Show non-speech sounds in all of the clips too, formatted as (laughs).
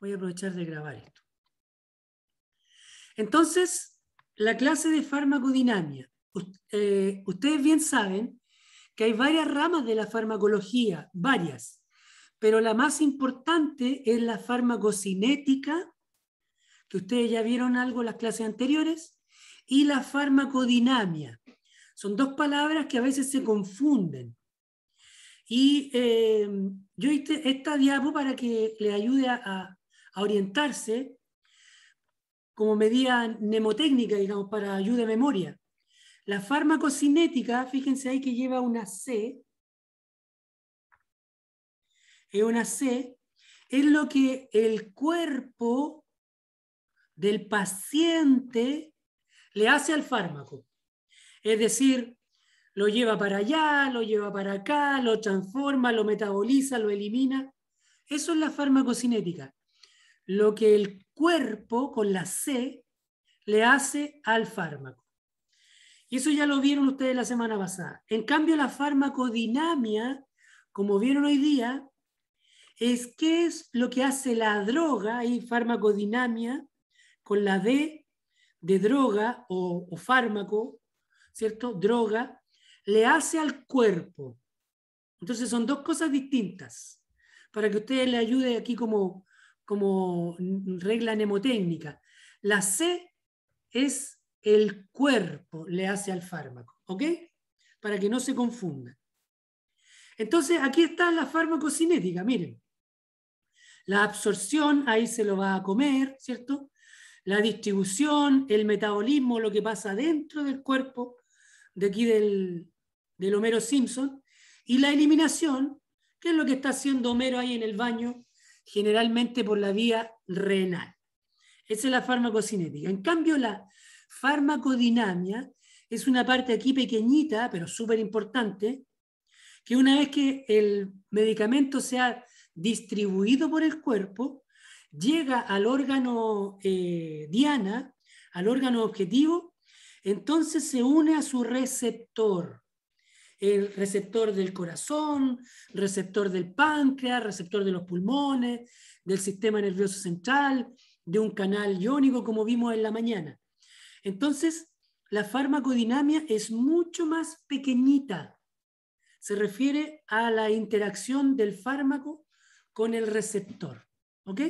Voy a aprovechar de grabar esto. Entonces, la clase de farmacodinamia. Eh, ustedes bien saben que hay varias ramas de la farmacología, varias, pero la más importante es la farmacocinética, que ustedes ya vieron algo en las clases anteriores, y la farmacodinamia. Son dos palabras que a veces se confunden. Y eh, yo hice esta diapo para que le ayude a a orientarse como medida mnemotécnica, digamos, para ayuda de memoria. La farmacocinética, fíjense ahí que lleva una C, es una C, es lo que el cuerpo del paciente le hace al fármaco. Es decir, lo lleva para allá, lo lleva para acá, lo transforma, lo metaboliza, lo elimina. Eso es la farmacocinética lo que el cuerpo con la C le hace al fármaco. Y eso ya lo vieron ustedes la semana pasada. En cambio, la farmacodinamia, como vieron hoy día, es qué es lo que hace la droga y farmacodinamia con la D de droga o, fármaco, ¿cierto? Droga, le hace al cuerpo. Entonces son dos cosas distintas. Para que ustedes le ayude aquí como como regla mnemotécnica. La C es el cuerpo le hace al fármaco, ¿ok? Para que no se confunda. Entonces, aquí está la farmacocinética, miren. La absorción, ahí se lo va a comer, ¿cierto? La distribución, el metabolismo, lo que pasa dentro del cuerpo, de aquí del, del Homero Simpson, y la eliminación, que es lo que está haciendo Homero ahí en el baño generalmente por la vía renal. Esa es la farmacocinética. En cambio, la farmacodinamia es una parte aquí pequeñita, pero súper importante, que una vez que el medicamento se ha distribuido por el cuerpo, llega al órgano eh, diana, al órgano objetivo, entonces se une a su receptor el receptor del corazón, receptor del páncreas, receptor de los pulmones, del sistema nervioso central, de un canal iónico, como vimos en la mañana. Entonces, la farmacodinamia es mucho más pequeñita. Se refiere a la interacción del fármaco con el receptor. ¿Ok?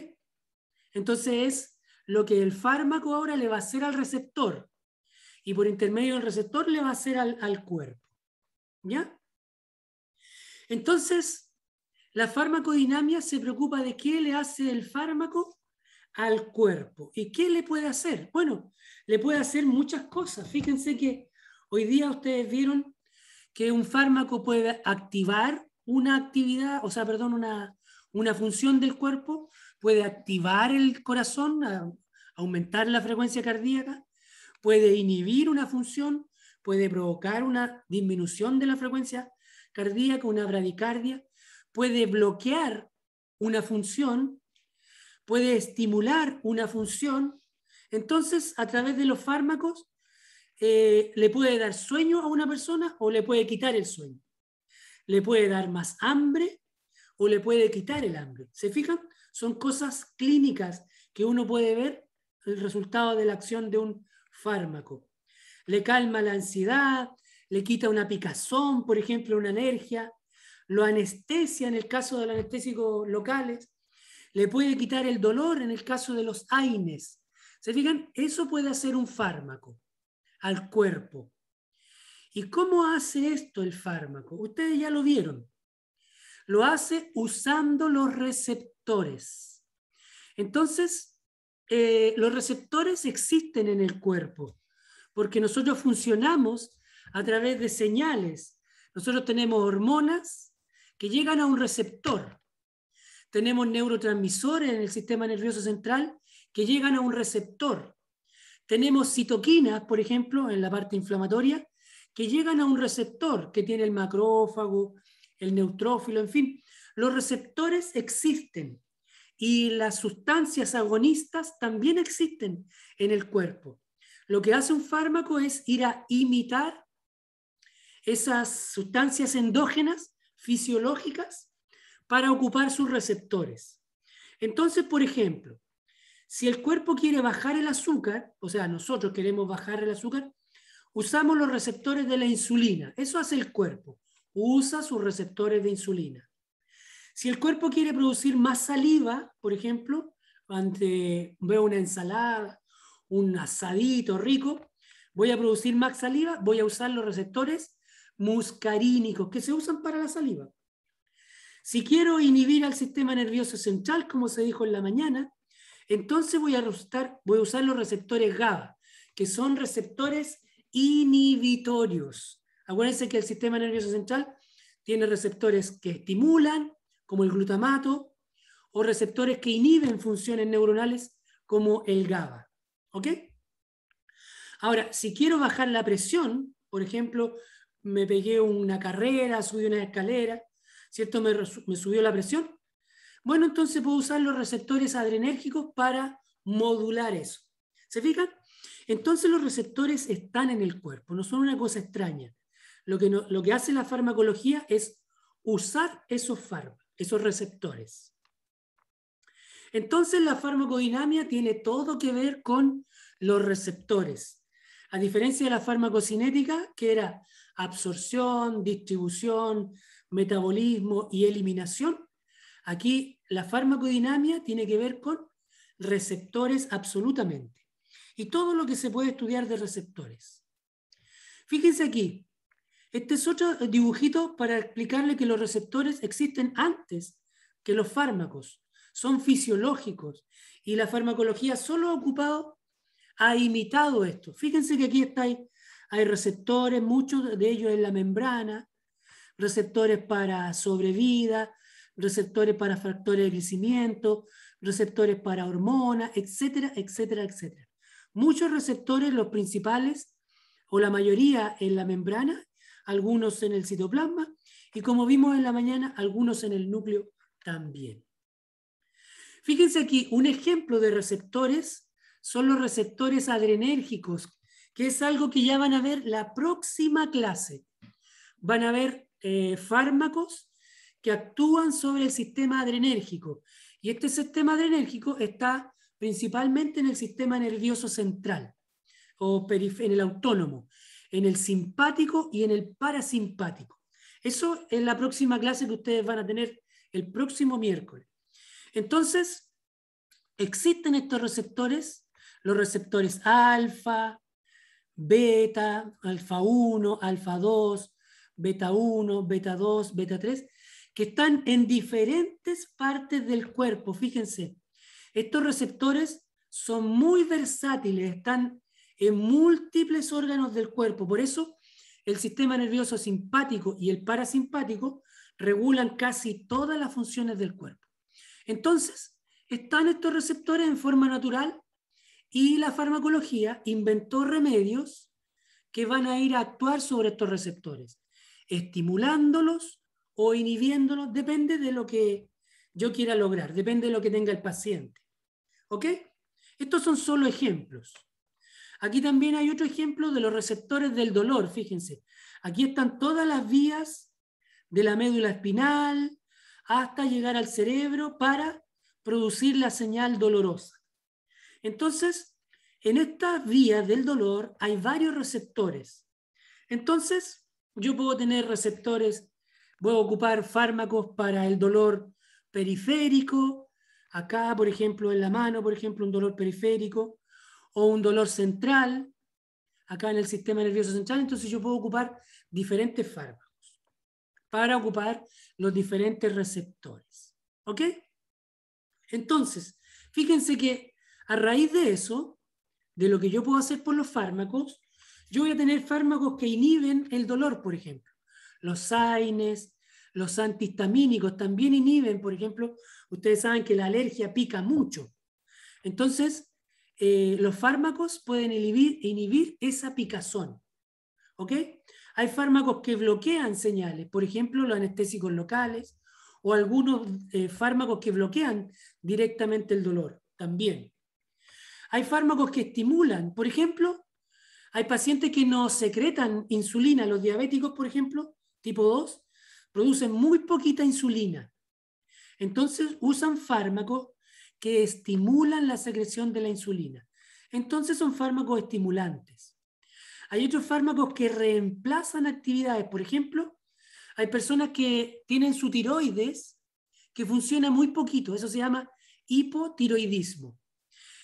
Entonces es lo que el fármaco ahora le va a hacer al receptor y por intermedio del receptor le va a hacer al cuerpo. Entonces, la farmacodinamia se preocupa de qué le hace el fármaco al cuerpo. ¿Y qué le puede hacer? Bueno, le puede hacer muchas cosas. Fíjense que hoy día ustedes vieron que un fármaco puede activar una actividad, o sea, perdón, una, una función del cuerpo, puede activar el corazón, aumentar la frecuencia cardíaca, puede inhibir una función, puede provocar una disminución de la frecuencia cardíaca, una bradicardia, puede bloquear una función, puede estimular una función. Entonces, a través de los fármacos, eh, le puede dar sueño a una persona o le puede quitar el sueño. Le puede dar más hambre o le puede quitar el hambre. ¿Se fijan? Son cosas clínicas que uno puede ver el resultado de la acción de un fármaco le calma la ansiedad, le quita una picazón, por ejemplo, una alergia, lo anestesia en el caso de los anestésicos locales, le puede quitar el dolor en el caso de los AINES. ¿Se fijan? Eso puede hacer un fármaco al cuerpo. ¿Y cómo hace esto el fármaco? Ustedes ya lo vieron. Lo hace usando los receptores. Entonces, eh, los receptores existen en el cuerpo porque nosotros funcionamos a través de señales. Nosotros tenemos hormonas que llegan a un receptor. Tenemos neurotransmisores en el sistema nervioso central que llegan a un receptor. Tenemos citoquinas, por ejemplo, en la parte inflamatoria, que llegan a un receptor que tiene el macrófago, el neutrófilo, en fin. Los receptores existen y las sustancias agonistas también existen en el cuerpo. Lo que hace un fármaco es ir a imitar esas sustancias endógenas, fisiológicas, para ocupar sus receptores. Entonces, por ejemplo, si el cuerpo quiere bajar el azúcar, o sea, nosotros queremos bajar el azúcar, usamos los receptores de la insulina. Eso hace el cuerpo, usa sus receptores de insulina. Si el cuerpo quiere producir más saliva, por ejemplo, ante veo una ensalada un asadito rico, voy a producir más saliva, voy a usar los receptores muscarínicos que se usan para la saliva. Si quiero inhibir al sistema nervioso central, como se dijo en la mañana, entonces voy a, usar, voy a usar los receptores GABA, que son receptores inhibitorios. Acuérdense que el sistema nervioso central tiene receptores que estimulan, como el glutamato, o receptores que inhiben funciones neuronales, como el GABA. ¿Ok? Ahora, si quiero bajar la presión, por ejemplo, me pegué una carrera, subí una escalera, ¿cierto? Me, subió la presión. Bueno, entonces puedo usar los receptores adrenérgicos para modular eso. ¿Se fijan? Entonces los receptores están en el cuerpo, no son una cosa extraña. Lo que, hace la farmacología es usar esos, esos receptores. Entonces la farmacodinamia tiene todo que ver con los receptores. A diferencia de la farmacocinética, que era absorción, distribución, metabolismo y eliminación, aquí la farmacodinamia tiene que ver con receptores absolutamente. Y todo lo que se puede estudiar de receptores. Fíjense aquí, este es otro dibujito para explicarle que los receptores existen antes que los fármacos son fisiológicos y la farmacología solo ha ocupado, ha imitado esto. Fíjense que aquí está, hay, hay receptores, muchos de ellos en la membrana, receptores para sobrevida, receptores para factores de crecimiento, receptores para hormonas, etcétera, etcétera, etcétera. Muchos receptores, los principales o la mayoría en la membrana, algunos en el citoplasma y como vimos en la mañana, algunos en el núcleo también. Fíjense aquí, un ejemplo de receptores son los receptores adrenérgicos, que es algo que ya van a ver la próxima clase. Van a ver eh, fármacos que actúan sobre el sistema adrenérgico. Y este sistema adrenérgico está principalmente en el sistema nervioso central o en el autónomo, en el simpático y en el parasimpático. Eso es la próxima clase que ustedes van a tener el próximo miércoles. Entonces, existen estos receptores, los receptores alfa, beta, alfa 1, alfa 2, beta 1, beta 2, beta 3, que están en diferentes partes del cuerpo. Fíjense, estos receptores son muy versátiles, están en múltiples órganos del cuerpo. Por eso el sistema nervioso simpático y el parasimpático regulan casi todas las funciones del cuerpo. Entonces, están estos receptores en forma natural y la farmacología inventó remedios que van a ir a actuar sobre estos receptores, estimulándolos o inhibiéndolos, depende de lo que yo quiera lograr, depende de lo que tenga el paciente. ¿Ok? Estos son solo ejemplos. Aquí también hay otro ejemplo de los receptores del dolor, fíjense. Aquí están todas las vías de la médula espinal, hasta llegar al cerebro para producir la señal dolorosa. Entonces, en esta vía del dolor hay varios receptores. Entonces, yo puedo tener receptores, puedo ocupar fármacos para el dolor periférico, acá, por ejemplo, en la mano, por ejemplo, un dolor periférico, o un dolor central, acá en el sistema nervioso central, entonces yo puedo ocupar diferentes fármacos para ocupar los diferentes receptores. ¿Ok? Entonces, fíjense que a raíz de eso, de lo que yo puedo hacer por los fármacos, yo voy a tener fármacos que inhiben el dolor, por ejemplo. Los AINES, los antihistamínicos también inhiben, por ejemplo, ustedes saben que la alergia pica mucho. Entonces, eh, los fármacos pueden inhibir, inhibir esa picazón. ¿Ok? Hay fármacos que bloquean señales, por ejemplo, los anestésicos locales o algunos eh, fármacos que bloquean directamente el dolor también. Hay fármacos que estimulan, por ejemplo, hay pacientes que no secretan insulina, los diabéticos, por ejemplo, tipo 2, producen muy poquita insulina. Entonces usan fármacos que estimulan la secreción de la insulina. Entonces son fármacos estimulantes. Hay otros fármacos que reemplazan actividades. Por ejemplo, hay personas que tienen su tiroides que funciona muy poquito. Eso se llama hipotiroidismo.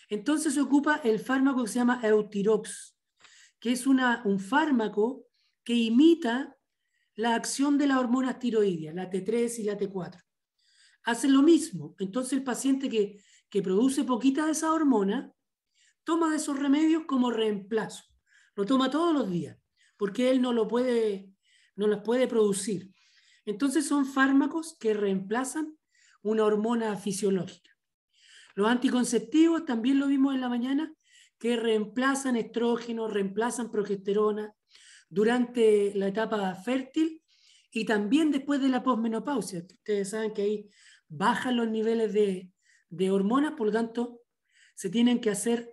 Entonces se ocupa el fármaco que se llama Eutirox, que es un fármaco que imita la acción de las hormonas tiroideas, la T3 y la T4. Hacen lo mismo. Entonces el paciente que, que produce poquita de esa hormona toma de esos remedios como reemplazo. Lo toma todos los días, porque él no lo puede, no las puede producir. Entonces son fármacos que reemplazan una hormona fisiológica. Los anticonceptivos, también lo vimos en la mañana, que reemplazan estrógeno, reemplazan progesterona durante la etapa fértil y también después de la posmenopausia. Ustedes saben que ahí bajan los niveles de, de hormonas, por lo tanto, se tienen que hacer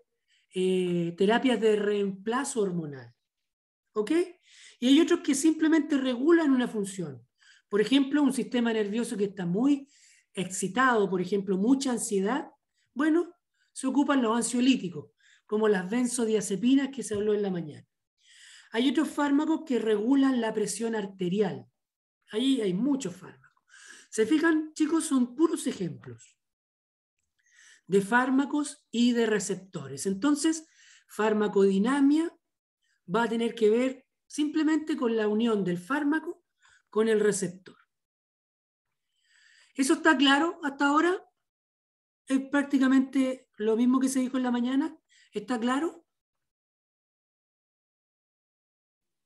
eh, terapias de reemplazo hormonal. ¿Ok? Y hay otros que simplemente regulan una función. Por ejemplo, un sistema nervioso que está muy excitado, por ejemplo, mucha ansiedad. Bueno, se ocupan los ansiolíticos, como las benzodiazepinas que se habló en la mañana. Hay otros fármacos que regulan la presión arterial. Ahí hay muchos fármacos. Se fijan, chicos, son puros ejemplos de fármacos y de receptores. Entonces, farmacodinamia va a tener que ver simplemente con la unión del fármaco con el receptor. ¿Eso está claro hasta ahora? Es prácticamente lo mismo que se dijo en la mañana. ¿Está claro?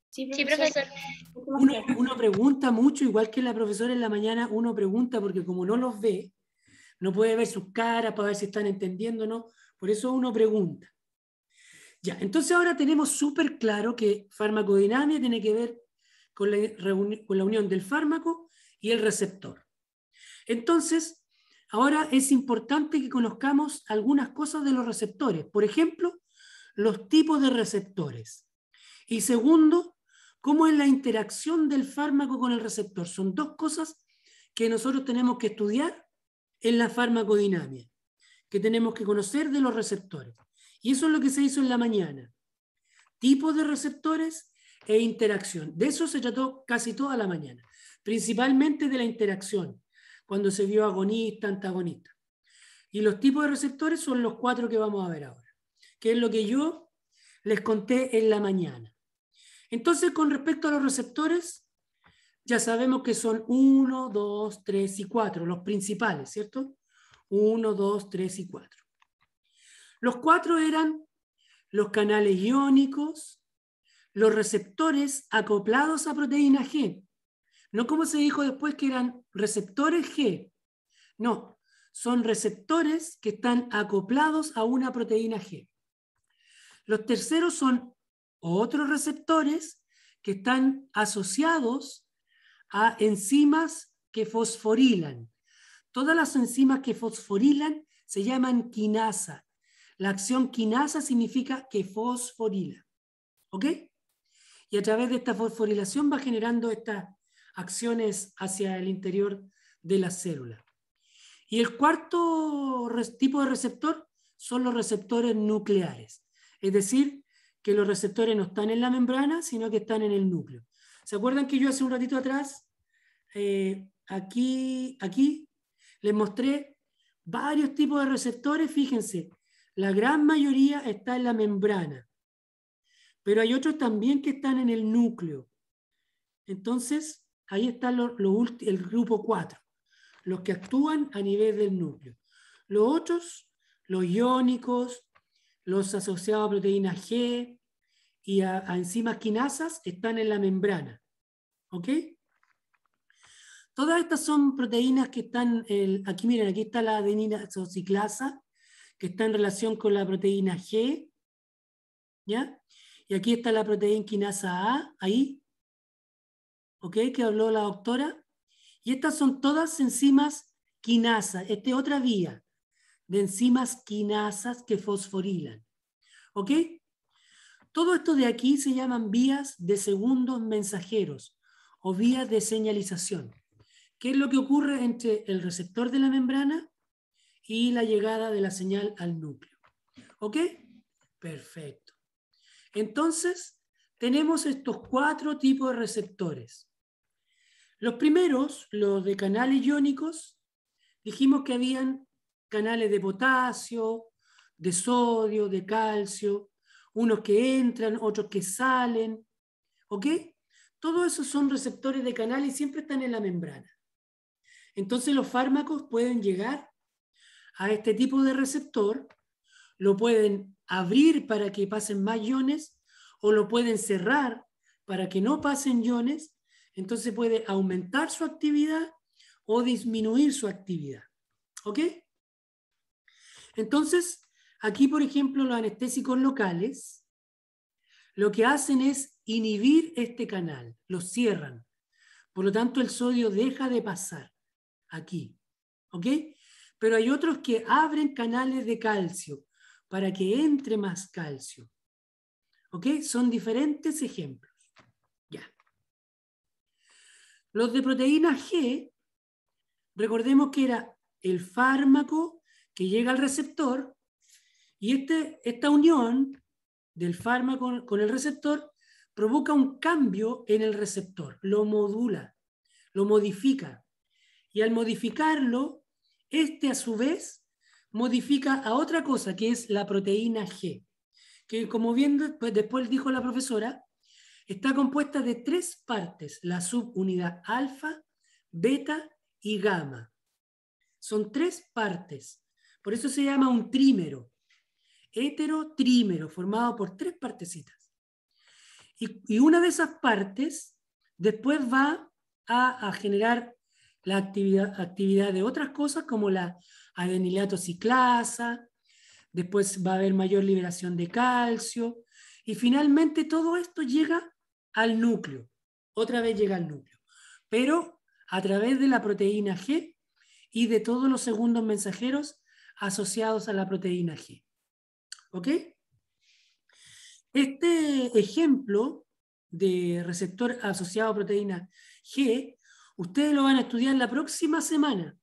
Sí, profesor. Uno, uno pregunta mucho, igual que la profesora en la mañana, uno pregunta porque como no los ve, no puede ver sus caras para ver si están entendiendo o no. Por eso uno pregunta. Ya, entonces ahora tenemos súper claro que farmacodinamia tiene que ver con la, con la unión del fármaco y el receptor. Entonces, ahora es importante que conozcamos algunas cosas de los receptores. Por ejemplo, los tipos de receptores. Y segundo, cómo es la interacción del fármaco con el receptor. Son dos cosas que nosotros tenemos que estudiar en la farmacodinamia, que tenemos que conocer de los receptores. Y eso es lo que se hizo en la mañana. Tipos de receptores e interacción. De eso se trató casi toda la mañana, principalmente de la interacción, cuando se vio agonista, antagonista. Y los tipos de receptores son los cuatro que vamos a ver ahora, que es lo que yo les conté en la mañana. Entonces, con respecto a los receptores, ya sabemos que son 1, 2, 3 y 4, los principales, ¿cierto? 1, 2, 3 y 4. Los cuatro eran los canales iónicos, los receptores acoplados a proteína G. No como se dijo después que eran receptores G. No, son receptores que están acoplados a una proteína G. Los terceros son otros receptores que están asociados a enzimas que fosforilan. Todas las enzimas que fosforilan se llaman quinasa. La acción quinasa significa que fosforila. ¿Ok? Y a través de esta fosforilación va generando estas acciones hacia el interior de la célula. Y el cuarto tipo de receptor son los receptores nucleares. Es decir, que los receptores no están en la membrana, sino que están en el núcleo. ¿Se acuerdan que yo hace un ratito atrás, eh, aquí, aquí, les mostré varios tipos de receptores? Fíjense, la gran mayoría está en la membrana, pero hay otros también que están en el núcleo. Entonces, ahí está el grupo 4, los que actúan a nivel del núcleo. Los otros, los iónicos, los asociados a proteína G, y a, enzimas quinasas están en la membrana. ¿Ok? Todas estas son proteínas que están, aquí miren, aquí está la adenina ciclasa, que está en relación con la proteína G, ¿ya? Y aquí está la proteína quinasa A, ahí, ¿ok? Que habló la doctora. Y estas son todas enzimas quinasa, esta es otra vía de enzimas quinasas que fosforilan, ¿ok? Todo esto de aquí se llaman vías de segundos mensajeros o vías de señalización. ¿Qué es lo que ocurre entre el receptor de la membrana y la llegada de la señal al núcleo? ¿Ok? Perfecto. Entonces, tenemos estos cuatro tipos de receptores. Los primeros, los de canales iónicos, dijimos que habían canales de potasio, de sodio, de calcio, unos que entran, otros que salen, ¿ok? Todos esos son receptores de canal y siempre están en la membrana. Entonces los fármacos pueden llegar a este tipo de receptor, lo pueden abrir para que pasen más iones o lo pueden cerrar para que no pasen iones, entonces puede aumentar su actividad o disminuir su actividad. ¿Ok? Entonces, Aquí, por ejemplo, los anestésicos locales lo que hacen es inhibir este canal, lo cierran. Por lo tanto, el sodio deja de pasar aquí. Pero hay otros que abren canales de calcio para que entre más calcio. Son diferentes ejemplos. Ya. Los de proteína G, recordemos que era el fármaco que llega al receptor y este, esta unión del fármaco con el receptor provoca un cambio en el receptor, lo modula, lo modifica. Y al modificarlo, este a su vez modifica a otra cosa que es la proteína G, que como bien pues, después dijo la profesora, está compuesta de tres partes, la subunidad alfa, beta y gamma. Son tres partes. Por eso se llama un trímero heterotrímero, formado por tres partecitas. Y, una de esas partes después va a, a generar la actividad, actividad, de otras cosas como la adenilato ciclasa, después va a haber mayor liberación de calcio y finalmente todo esto llega al núcleo, otra vez llega al núcleo, pero a través de la proteína G y de todos los segundos mensajeros asociados a la proteína G. ¿Ok? Este ejemplo de receptor asociado a proteína G, ustedes lo van a estudiar la próxima semana,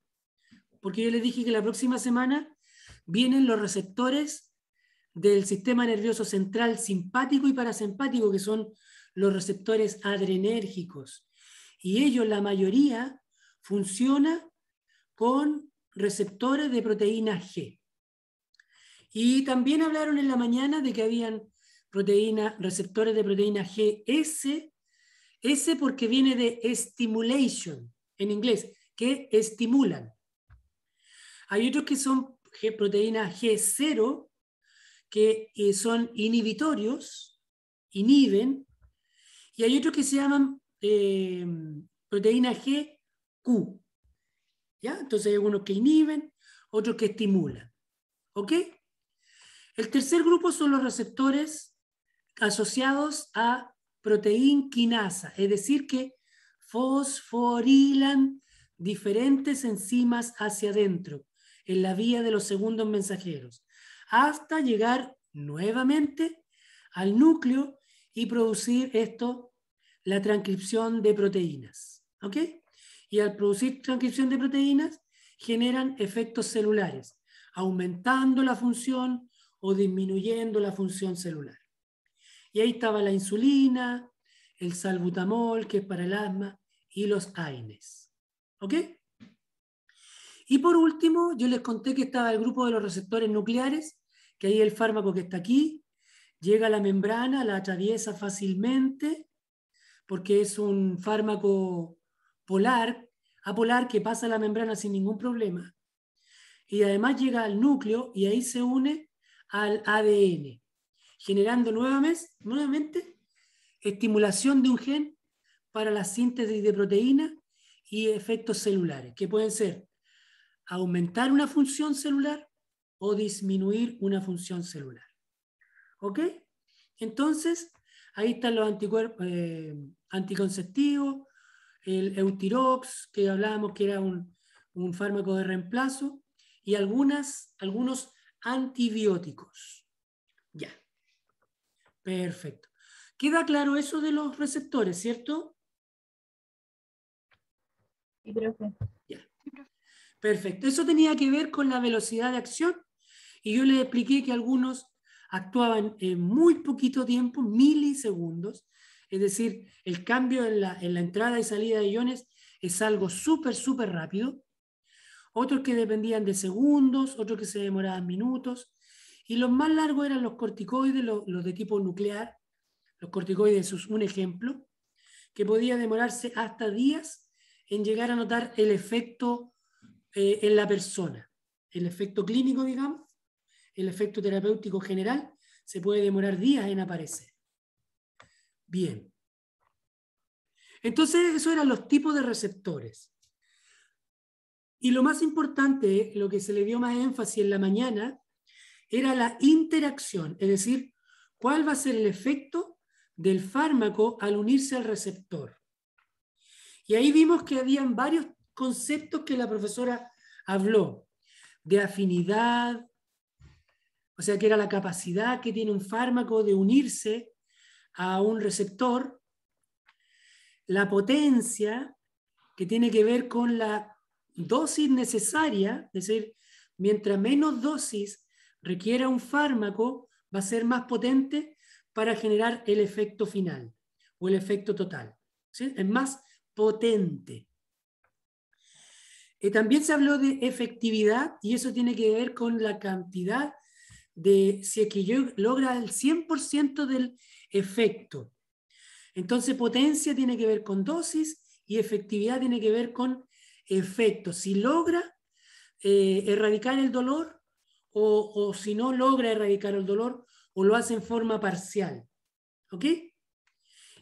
porque yo les dije que la próxima semana vienen los receptores del sistema nervioso central simpático y parasimpático, que son los receptores adrenérgicos. Y ellos, la mayoría, funciona con receptores de proteína G. Y también hablaron en la mañana de que habían receptores de proteína GS, S porque viene de stimulation en inglés, que estimulan. Hay otros que son proteína G0, que eh, son inhibitorios, inhiben, y hay otros que se llaman eh, proteína GQ. ¿Ya? Entonces hay algunos que inhiben, otros que estimulan. ¿Ok? El tercer grupo son los receptores asociados a quinasa, es decir, que fosforilan diferentes enzimas hacia adentro en la vía de los segundos mensajeros, hasta llegar nuevamente al núcleo y producir esto, la transcripción de proteínas. ¿Ok? Y al producir transcripción de proteínas, generan efectos celulares, aumentando la función o disminuyendo la función celular. Y ahí estaba la insulina, el salbutamol, que es para el asma, y los AINES. ¿Ok? Y por último, yo les conté que estaba el grupo de los receptores nucleares, que ahí el fármaco que está aquí, llega a la membrana, la atraviesa fácilmente, porque es un fármaco polar, apolar, que pasa a la membrana sin ningún problema. Y además llega al núcleo y ahí se une al ADN, generando nuevamente, nuevamente estimulación de un gen para la síntesis de proteínas y efectos celulares, que pueden ser aumentar una función celular o disminuir una función celular. ¿Ok? Entonces, ahí están los eh, anticonceptivos, el Eutirox, que hablábamos que era un, un fármaco de reemplazo, y algunas, algunos antibióticos. Ya. Perfecto. Queda claro eso de los receptores, ¿cierto? Sí, Ya. Perfecto. Eso tenía que ver con la velocidad de acción. Y yo le expliqué que algunos actuaban en muy poquito tiempo, milisegundos. Es decir, el cambio en la, en la entrada y salida de iones es algo súper, súper rápido otros que dependían de segundos, otros que se demoraban minutos, y los más largos eran los corticoides, los, de tipo nuclear, los corticoides es un ejemplo, que podía demorarse hasta días en llegar a notar el efecto eh, en la persona, el efecto clínico, digamos, el efecto terapéutico general, se puede demorar días en aparecer. Bien. Entonces, esos eran los tipos de receptores. Y lo más importante, lo que se le dio más énfasis en la mañana, era la interacción, es decir, cuál va a ser el efecto del fármaco al unirse al receptor. Y ahí vimos que habían varios conceptos que la profesora habló, de afinidad, o sea, que era la capacidad que tiene un fármaco de unirse a un receptor, la potencia, que tiene que ver con la dosis necesaria, es decir, mientras menos dosis requiera un fármaco, va a ser más potente para generar el efecto final o el efecto total. Es más potente. Eh, también se habló de efectividad y eso tiene que ver con la cantidad de si es que yo logra el 100% del efecto. Entonces potencia tiene que ver con dosis y efectividad tiene que ver con efecto, si logra eh, erradicar el dolor o, o, si no logra erradicar el dolor o lo hace en forma parcial. ¿Ok?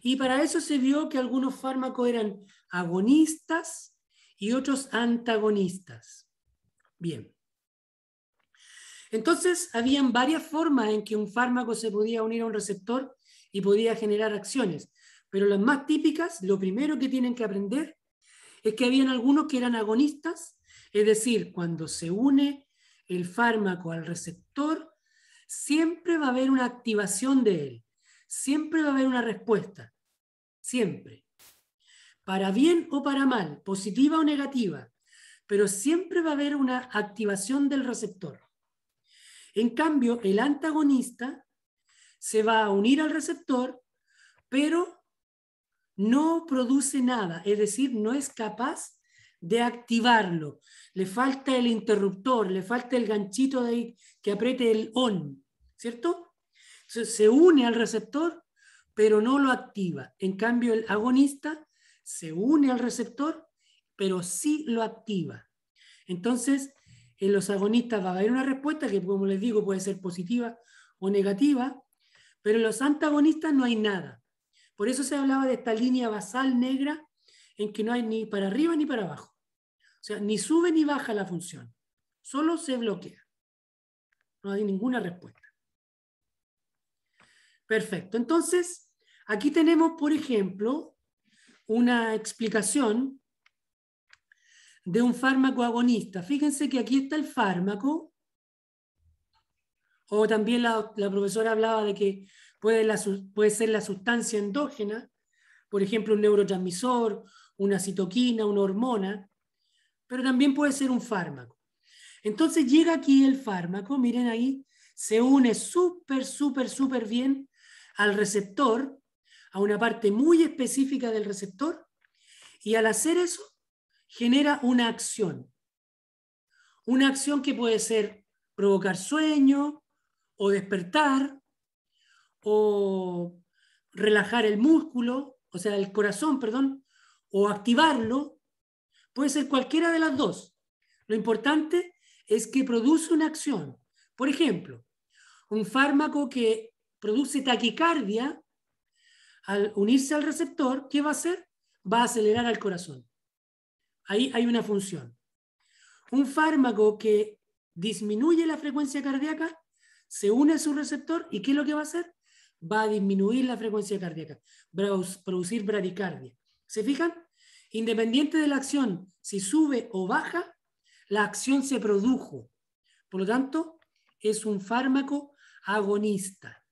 Y para eso se vio que algunos fármacos eran agonistas y otros antagonistas. Bien. Entonces, habían varias formas en que un fármaco se podía unir a un receptor y podía generar acciones, pero las más típicas, lo primero que tienen que aprender es que habían algunos que eran agonistas, es decir, cuando se une el fármaco al receptor, siempre va a haber una activación de él, siempre va a haber una respuesta, siempre. Para bien o para mal, positiva o negativa, pero siempre va a haber una activación del receptor. En cambio, el antagonista se va a unir al receptor, pero no produce nada, es decir, no es capaz de activarlo. Le falta el interruptor, le falta el ganchito de ahí que apriete el on, ¿cierto? se une al receptor, pero no lo activa. En cambio, el agonista se une al receptor, pero sí lo activa. Entonces, en los agonistas va a haber una respuesta que, como les digo, puede ser positiva o negativa, pero en los antagonistas no hay nada. Por eso se hablaba de esta línea basal negra en que no hay ni para arriba ni para abajo. O sea, ni sube ni baja la función. Solo se bloquea. No hay ninguna respuesta. Perfecto. Entonces, aquí tenemos, por ejemplo, una explicación de un fármaco agonista. Fíjense que aquí está el fármaco, o también la, la profesora hablaba de que Puede, ser la sustancia endógena, por ejemplo, un neurotransmisor, una citoquina, una hormona, pero también puede ser un fármaco. Entonces llega aquí el fármaco, miren ahí, se une súper, súper, súper bien al receptor, a una parte muy específica del receptor, y al hacer eso genera una acción. Una acción que puede ser provocar sueño o despertar o relajar el músculo, o sea, el corazón, perdón, o activarlo, puede ser cualquiera de las dos. Lo importante es que produce una acción. Por ejemplo, un fármaco que produce taquicardia, al unirse al receptor, ¿qué va a hacer? Va a acelerar al corazón. Ahí hay una función. Un fármaco que disminuye la frecuencia cardíaca, se une a su receptor y ¿qué es lo que va a hacer? va a disminuir la frecuencia cardíaca, producir bradicardia. ¿Se fijan? Independiente de la acción, si sube o baja, la acción se produjo. Por lo tanto, es un fármaco agonista.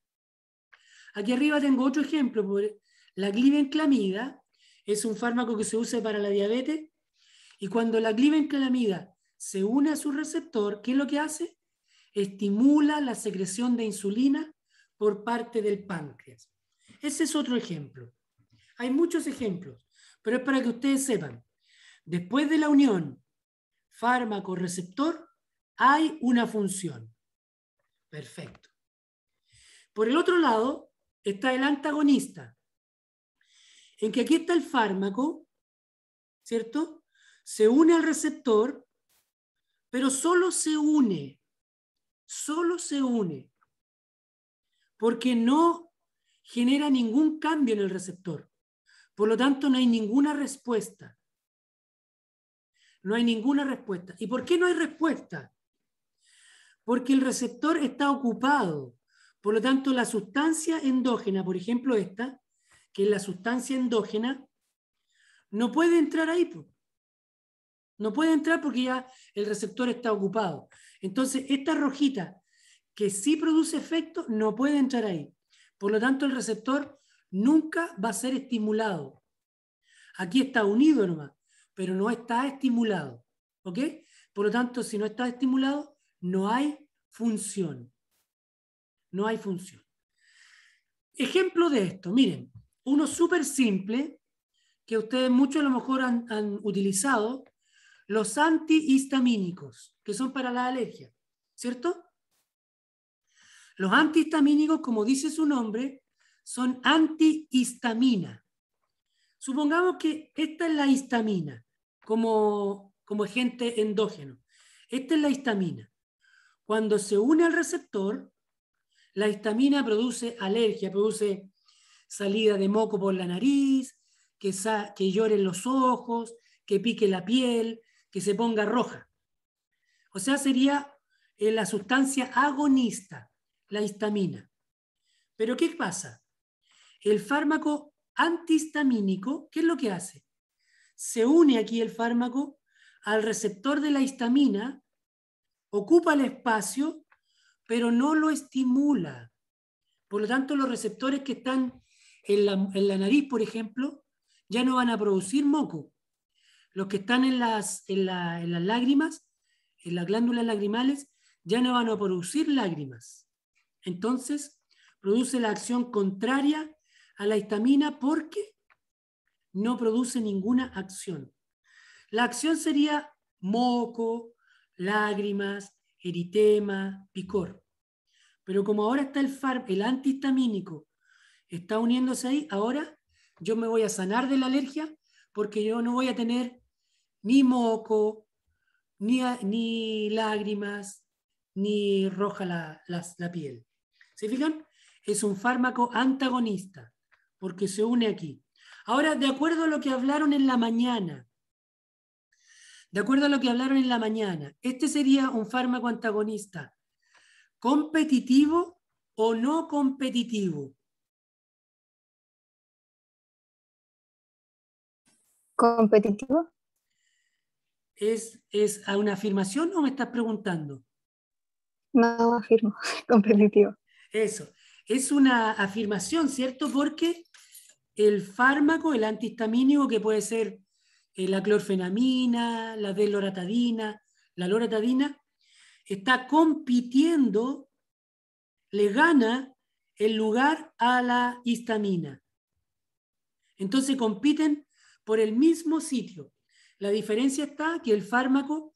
Aquí arriba tengo otro ejemplo. La glibenclamida es un fármaco que se usa para la diabetes y cuando la glibenclamida se une a su receptor, ¿qué es lo que hace? Estimula la secreción de insulina por parte del páncreas. Ese es otro ejemplo. Hay muchos ejemplos, pero es para que ustedes sepan. Después de la unión fármaco-receptor, hay una función. Perfecto. Por el otro lado está el antagonista, en que aquí está el fármaco, ¿cierto? Se une al receptor, pero solo se une, solo se une porque no genera ningún cambio en el receptor. Por lo tanto, no hay ninguna respuesta. No hay ninguna respuesta. ¿Y por qué no hay respuesta? Porque el receptor está ocupado. Por lo tanto, la sustancia endógena, por ejemplo esta, que es la sustancia endógena, no puede entrar ahí. No puede entrar porque ya el receptor está ocupado. Entonces, esta rojita que sí produce efecto no puede entrar ahí. Por lo tanto, el receptor nunca va a ser estimulado. Aquí está unido nomás, pero no está estimulado. ¿Ok? Por lo tanto, si no está estimulado, no hay función. No hay función. Ejemplo de esto, miren, uno súper simple que ustedes muchos a lo mejor han, han utilizado, los antihistamínicos, que son para la alergia, ¿cierto? Los antihistamínicos, como dice su nombre, son antihistamina. Supongamos que esta es la histamina como, agente endógeno. Esta es la histamina. Cuando se une al receptor, la histamina produce alergia, produce salida de moco por la nariz, que, que lloren los ojos, que pique la piel, que se ponga roja. O sea, sería eh, la sustancia agonista la histamina. Pero ¿qué pasa? El fármaco antihistamínico, ¿qué es lo que hace? Se une aquí el fármaco al receptor de la histamina, ocupa el espacio, pero no lo estimula. Por lo tanto, los receptores que están en la, nariz, por ejemplo, ya no van a producir moco. Los que están en las, en las lágrimas, en las glándulas lagrimales, ya no van a producir lágrimas. Entonces, produce la acción contraria a la histamina porque no produce ninguna acción. La acción sería moco, lágrimas, eritema, picor. Pero como ahora está el FARP, el antihistamínico, está uniéndose ahí, ahora yo me voy a sanar de la alergia porque yo no voy a tener ni moco, ni, lágrimas, ni roja la piel. ¿Se fijan? Es un fármaco antagonista, porque se une aquí. Ahora, de acuerdo a lo que hablaron en la mañana, de acuerdo a lo que hablaron en la mañana, este sería un fármaco antagonista competitivo o no competitivo. ¿Competitivo? ¿Es, una afirmación o me estás preguntando? No, afirmo, (laughs) competitivo. Eso. Es una afirmación, ¿cierto? Porque el fármaco, el antihistamínico, que puede ser eh, la clorfenamina, la desloratadina, la loratadina, está compitiendo, le gana el lugar a la histamina. Entonces compiten por el mismo sitio. La diferencia está que el fármaco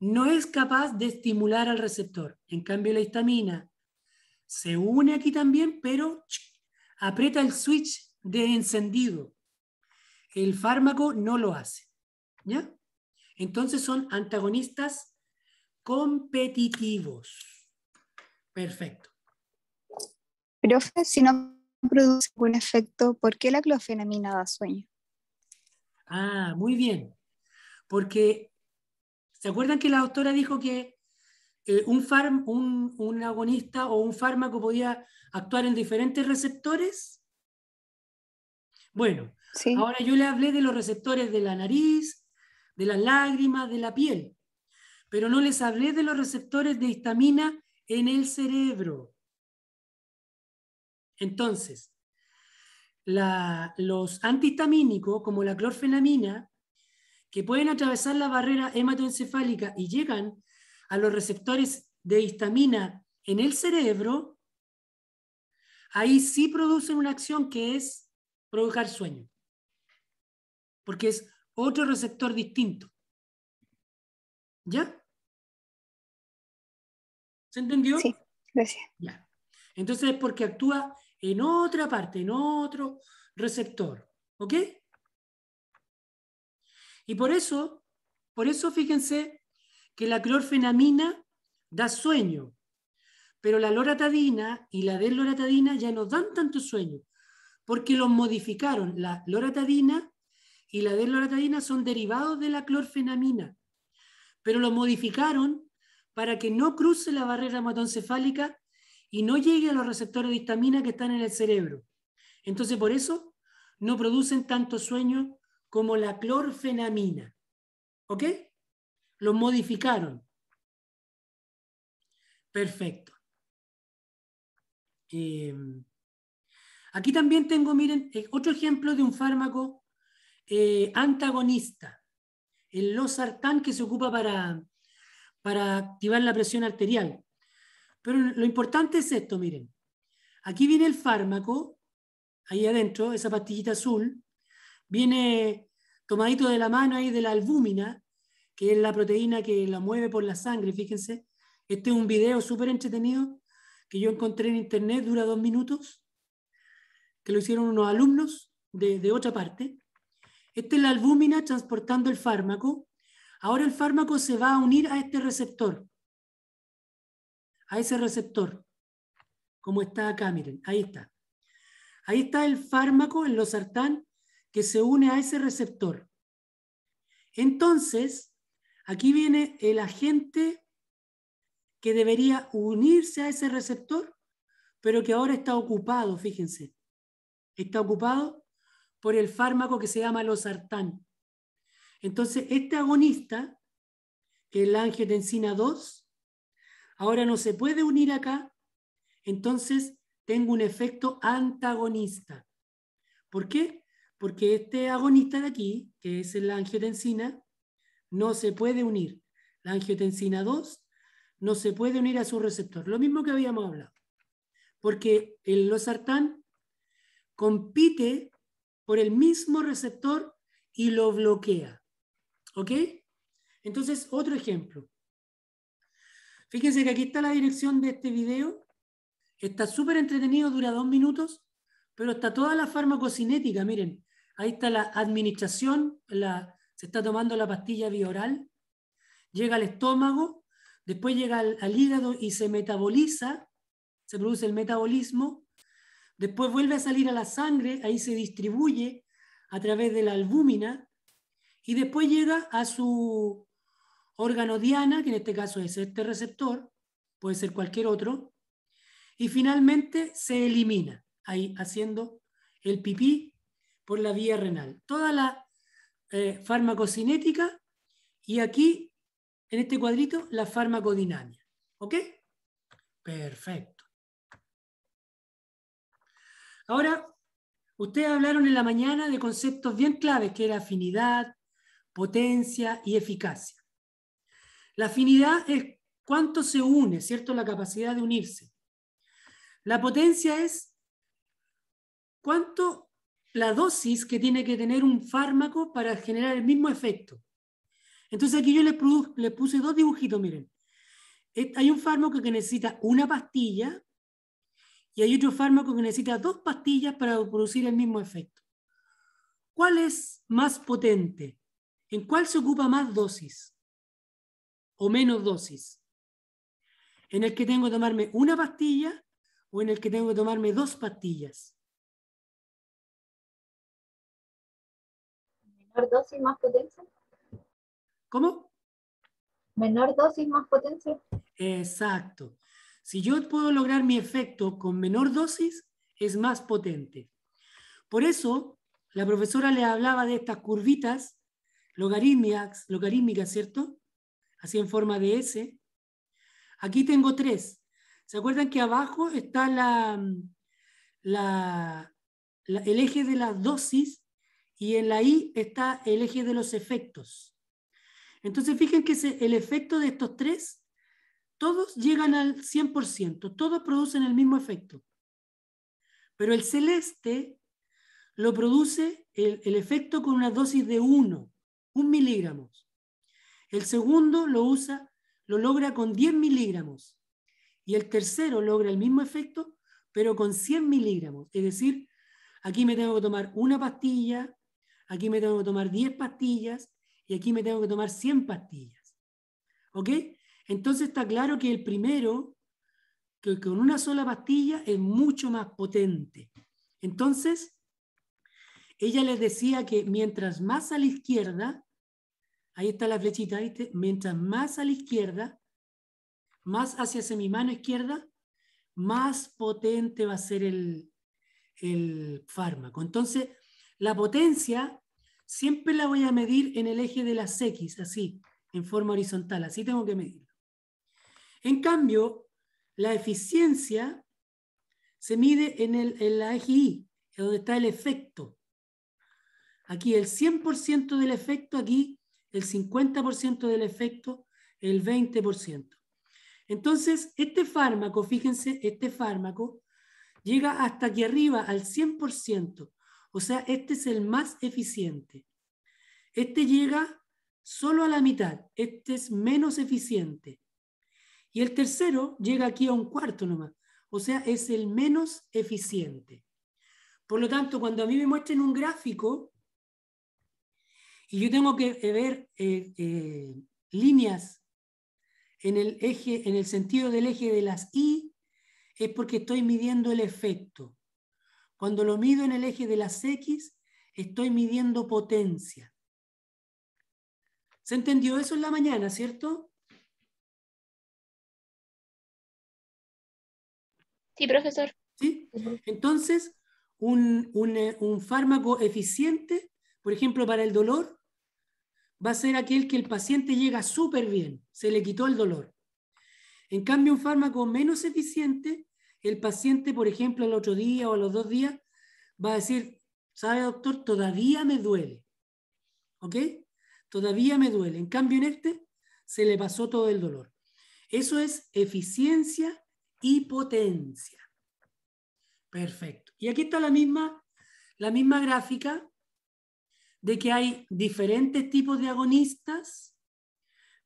no es capaz de estimular al receptor. En cambio, la histamina se une aquí también, pero aprieta el switch de encendido. El fármaco no lo hace. ¿Ya? Entonces son antagonistas competitivos. Perfecto. Profe, si no produce un efecto, ¿por qué la clofenamina da sueño? Ah, muy bien. Porque, ¿se acuerdan que la doctora dijo que eh, un, agonista o un fármaco podía actuar en diferentes receptores? Bueno, ahora yo le hablé de los receptores de la nariz, de las lágrimas, de la piel, pero no les hablé de los receptores de histamina en el cerebro. Entonces, los antihistamínicos, como la clorfenamina, que pueden atravesar la barrera hematoencefálica y llegan a los receptores de histamina en el cerebro, ahí sí producen una acción que es provocar sueño, porque es otro receptor distinto. ¿Ya? ¿Se entendió? Sí, gracias. Entonces es porque actúa en otra parte, en otro receptor. ¿Ok? Y por eso, por eso fíjense que la clorfenamina da sueño, pero la loratadina y la desloratadina ya no dan tanto sueño, porque los modificaron. La loratadina y la desloratadina son derivados de la clorfenamina, pero los modificaron para que no cruce la barrera hematoencefálica y no llegue a los receptores de histamina que están en el cerebro. Entonces, por eso no producen tanto sueño como la clorfenamina. ¿Ok? lo modificaron. Perfecto. Em, aquí también tengo, miren, eh, otro ejemplo de un fármaco eh, antagonista, el losartán que se ocupa para, para activar la presión arterial. Pero lo importante es esto, miren. Aquí viene el fármaco, ahí adentro, esa pastillita azul, viene tomadito de la mano ahí de la albúmina, que es la proteína que la mueve por la sangre, fíjense. Este es un video súper entretenido que yo encontré en internet, dura dos minutos, que lo hicieron unos alumnos de, otra parte. Esta es la albúmina transportando el fármaco. Ahora el fármaco se va a unir a este receptor, a ese receptor, como está acá, miren, ahí está. Ahí está el fármaco, el losartán, que se une a ese receptor. Entonces, Aquí viene el agente que debería unirse a ese receptor, pero que ahora está ocupado, fíjense. Está ocupado por el fármaco que se llama losartán. Entonces, este agonista, que es la angiotensina 2, ahora no se puede unir acá, entonces tengo un efecto antagonista. ¿Por qué? Porque este agonista de aquí, que es la angiotensina, no se puede unir. La angiotensina 2 no se puede unir a su receptor. Lo mismo que habíamos hablado. Porque el losartán compite por el mismo receptor y lo bloquea. ¿Ok? Entonces, otro ejemplo. Fíjense que aquí está la dirección de este video. Está súper entretenido, dura dos minutos, pero está toda la farmacocinética. Miren, ahí está la administración, la, se está tomando la pastilla oral, llega al estómago, después llega al, hígado y se metaboliza, se produce el metabolismo, después vuelve a salir a la sangre, ahí se distribuye a través de la albúmina y después llega a su órgano diana, que en este caso es este receptor, puede ser cualquier otro, y finalmente se elimina, ahí haciendo el pipí por la vía renal. Toda la eh, farmacocinética y aquí, en este cuadrito, la farmacodinamia. ¿Ok? Perfecto. Ahora, ustedes hablaron en la mañana de conceptos bien claves, que era afinidad, potencia y eficacia. La afinidad es cuánto se une, ¿cierto? La capacidad de unirse. La potencia es cuánto la dosis que tiene que tener un fármaco para generar el mismo efecto. Entonces aquí yo le, puse dos dibujitos, miren. Eh, hay un fármaco que necesita una pastilla y hay otro fármaco que necesita dos pastillas para producir el mismo efecto. ¿Cuál es más potente? ¿En cuál se ocupa más dosis o menos dosis? ¿En el que tengo que tomarme una pastilla o en el que tengo que tomarme dos pastillas? ¿Menor dosis más potencia? ¿Cómo? Menor dosis más potencia. Exacto. Si yo puedo lograr mi efecto con menor dosis, es más potente. Por eso, la profesora le hablaba de estas curvitas logarítmicas, ¿cierto? Así en forma de S. Aquí tengo tres. ¿Se acuerdan que abajo está el eje de las dosis y en la I está el eje de los efectos. Entonces, fíjense que el efecto de estos tres, todos llegan al 100%, todos producen el mismo efecto. Pero el celeste lo produce el, efecto con una dosis de 1, un miligramos El segundo lo usa, lo logra con 10 miligramos. Y el tercero logra el mismo efecto, pero con 100 miligramos. Es decir, aquí me tengo que tomar una pastilla aquí me tengo que tomar 10 pastillas y aquí me tengo que tomar 100 pastillas. ¿Ok? Entonces está claro que el primero, que con una sola pastilla es mucho más potente. Entonces, ella les decía que mientras más a la izquierda, ahí está la flechita, ¿viste? mientras más a la izquierda, más hacia, mi mano izquierda, más potente va a ser el, el fármaco. Entonces, la potencia siempre la voy a medir en el eje de las X, así, en forma horizontal, así tengo que medirlo. En cambio, la eficiencia se mide en, el, la eje Y, donde está el efecto. Aquí el 100% del efecto, aquí el 50% del efecto, el 20%. Entonces, este fármaco, fíjense, este fármaco llega hasta aquí arriba al 100%. O sea, este es el más eficiente. Este llega solo a la mitad, este es menos eficiente. Y el tercero llega aquí a un cuarto nomás, o sea, es el menos eficiente. Por lo tanto, cuando a mí me muestren un gráfico y yo tengo que eh, ver eh, eh, líneas en el eje, en el sentido del eje de las I, es porque estoy midiendo el efecto. Cuando lo mido en el eje de las X, estoy midiendo potencia. ¿Se entendió eso en la mañana, cierto? Sí, profesor. ¿Sí? Entonces, un, eh, un, fármaco eficiente, por ejemplo, para el dolor, va a ser aquel que el paciente llega súper bien, se le quitó el dolor. En cambio, un fármaco menos eficiente el paciente, por ejemplo, al otro día o a los dos días, va a decir, ¿sabe doctor? Todavía me duele. ¿Ok? Todavía me duele. En cambio, en este se le pasó todo el dolor. Eso es eficiencia y potencia. Perfecto. Y aquí está la misma, la misma gráfica de que hay diferentes tipos de agonistas,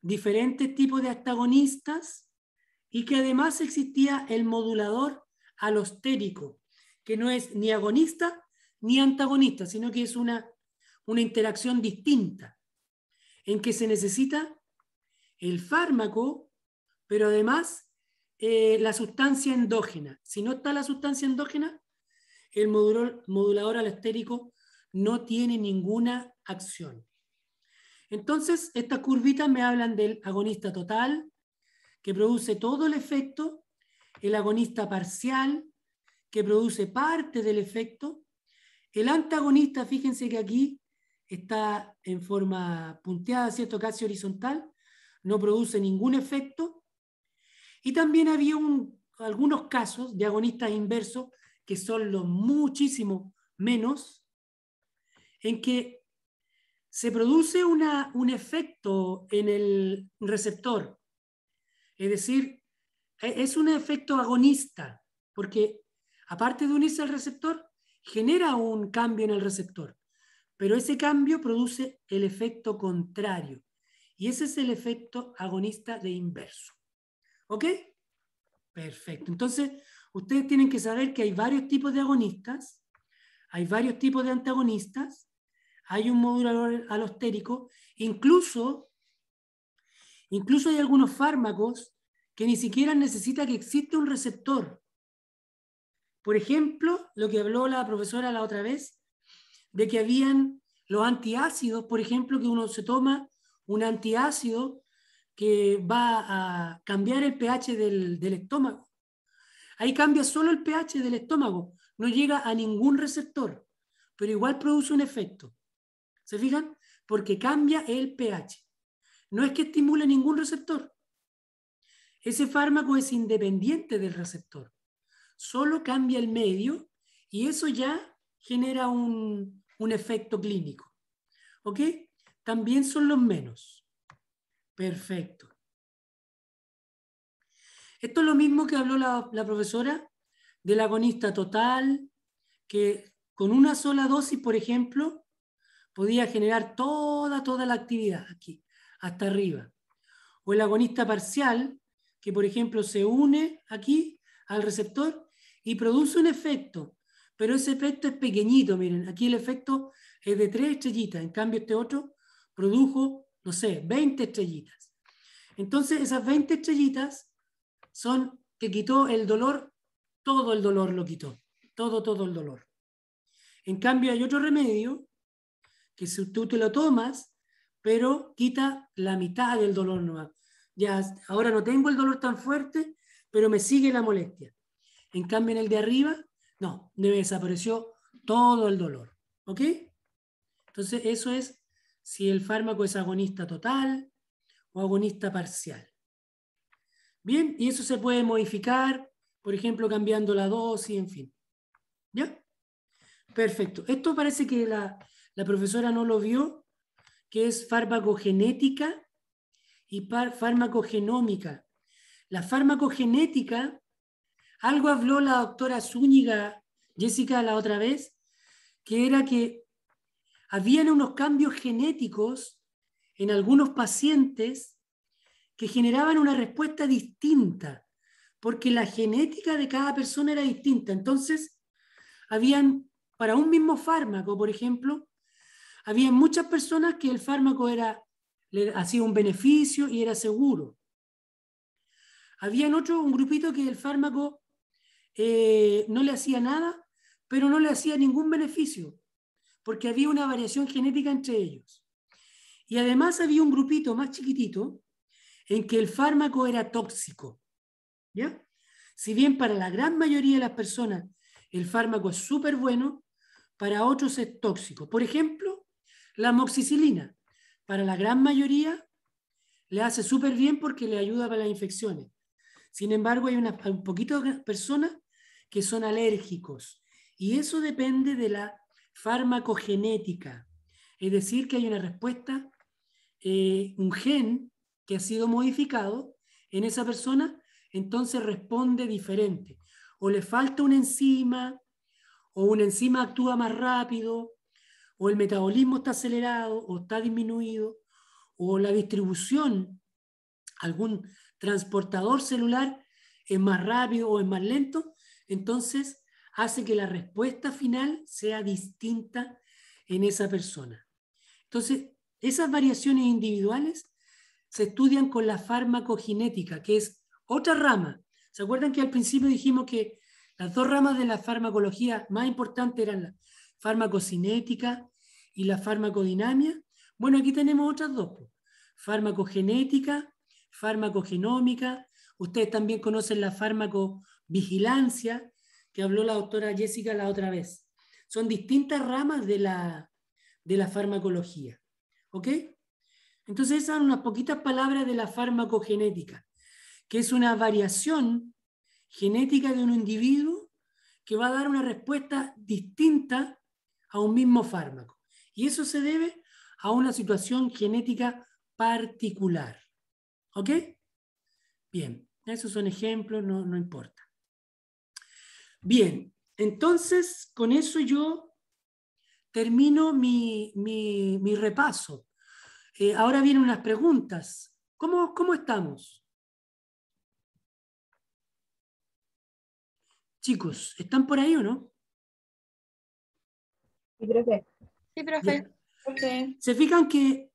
diferentes tipos de antagonistas y que además existía el modulador alostérico, que no es ni agonista ni antagonista, sino que es una, interacción distinta, en que se necesita el fármaco, pero además eh, la sustancia endógena. Si no está la sustancia endógena, el modulador, modulador alostérico no tiene ninguna acción. Entonces, estas curvitas me hablan del agonista total, que produce todo el efecto, el agonista parcial, que produce parte del efecto, el antagonista, fíjense que aquí está en forma punteada, ¿cierto? Casi horizontal, no produce ningún efecto. Y también había algunos casos de agonistas inversos, que son los muchísimo menos, en que se produce un efecto en el receptor, es decir, e, es un efecto agonista, porque aparte de unirse al receptor, genera un cambio en el receptor, pero ese cambio produce el efecto contrario. Y ese es el efecto agonista de inverso. ¿Ok? Perfecto. Entonces, ustedes tienen que saber que hay varios tipos de agonistas, hay varios tipos de antagonistas, hay un modulador alostérico, incluso Incluso hay algunos fármacos que ni siquiera necesita que exista un receptor. Por ejemplo, lo que habló la profesora la otra vez, de que habían los antiácidos, por ejemplo, que uno se toma un antiácido que va a cambiar el pH del, del estómago. Ahí cambia solo el pH del estómago, no llega a ningún receptor, pero igual produce un efecto. ¿Se fijan? Porque cambia el pH no es que estimule ningún receptor. Ese fármaco es independiente del receptor. Solo cambia el medio y eso ya genera un, efecto clínico. ¿Ok? También son los menos. Perfecto. Esto es lo mismo que habló la, la profesora del agonista total, que con una sola dosis, por ejemplo, podía generar toda, toda la actividad aquí hasta arriba. O el agonista parcial, que por ejemplo se une aquí al receptor y produce un efecto, pero ese efecto es pequeñito, miren, aquí el efecto es de tres estrellitas, en cambio este otro produjo, no sé, 20 estrellitas. Entonces esas 20 estrellitas son que quitó el dolor, todo el dolor lo quitó, todo, todo el dolor. En cambio hay otro remedio que si tú te lo tomas, pero quita la mitad del dolor Ya, ahora no tengo el dolor tan fuerte, pero me sigue la molestia. En cambio, en el de arriba, no, me desapareció todo el dolor. ¿Ok? Entonces, eso es si el fármaco es agonista total o agonista parcial. Bien, y eso se puede modificar, por ejemplo, cambiando la dosis, en fin. ¿Ya? Perfecto. Esto parece que la, la profesora no lo vio, que es farmacogenética y farmacogenómica. La farmacogenética, algo habló la doctora Zúñiga, Jessica, la otra vez, que era que habían unos cambios genéticos en algunos pacientes que generaban una respuesta distinta, porque la genética de cada persona era distinta. Entonces, habían para un mismo fármaco, por ejemplo, había muchas personas que el fármaco era, le hacía un beneficio y era seguro. Había en otro un grupito que el fármaco eh, no le hacía nada, pero no le hacía ningún beneficio, porque había una variación genética entre ellos. Y además había un grupito más chiquitito en que el fármaco era tóxico. Si bien para la gran mayoría de las personas el fármaco es súper bueno, para otros es tóxico. Por ejemplo, la moxicilina, para la gran mayoría, le hace súper bien porque le ayuda para las infecciones. Sin embargo, hay un poquito de personas que son alérgicos y eso depende de la farmacogenética. Es decir, que hay una respuesta, eh, un gen que ha sido modificado en esa persona, entonces responde diferente. O le falta una enzima, o una enzima actúa más rápido, o el metabolismo está acelerado o está disminuido, o la distribución, algún transportador celular es más rápido o es más lento, entonces hace que la respuesta final sea distinta en esa persona. Entonces, esas variaciones individuales se estudian con la farmacogenética, que es otra rama. ¿Se acuerdan que al principio dijimos que las dos ramas de la farmacología más importantes eran las? farmacocinética y la farmacodinamia. Bueno, aquí tenemos otras dos, farmacogenética, farmacogenómica, ustedes también conocen la farmacovigilancia, que habló la doctora Jessica la otra vez. Son distintas ramas de la, farmacología. ¿Ok? Entonces, esas son unas poquitas palabras de la farmacogenética, que es una variación genética de un individuo que va a dar una respuesta distinta a un mismo fármaco. Y eso se debe a una situación genética particular. ¿Ok? Bien, esos son ejemplos, no, no importa. Bien, entonces con eso yo termino mi, repaso. Eh, ahora vienen unas preguntas. ¿Cómo, cómo estamos? Chicos, ¿están por ahí o no? Sí, profe. Sí, profe. Se fijan que,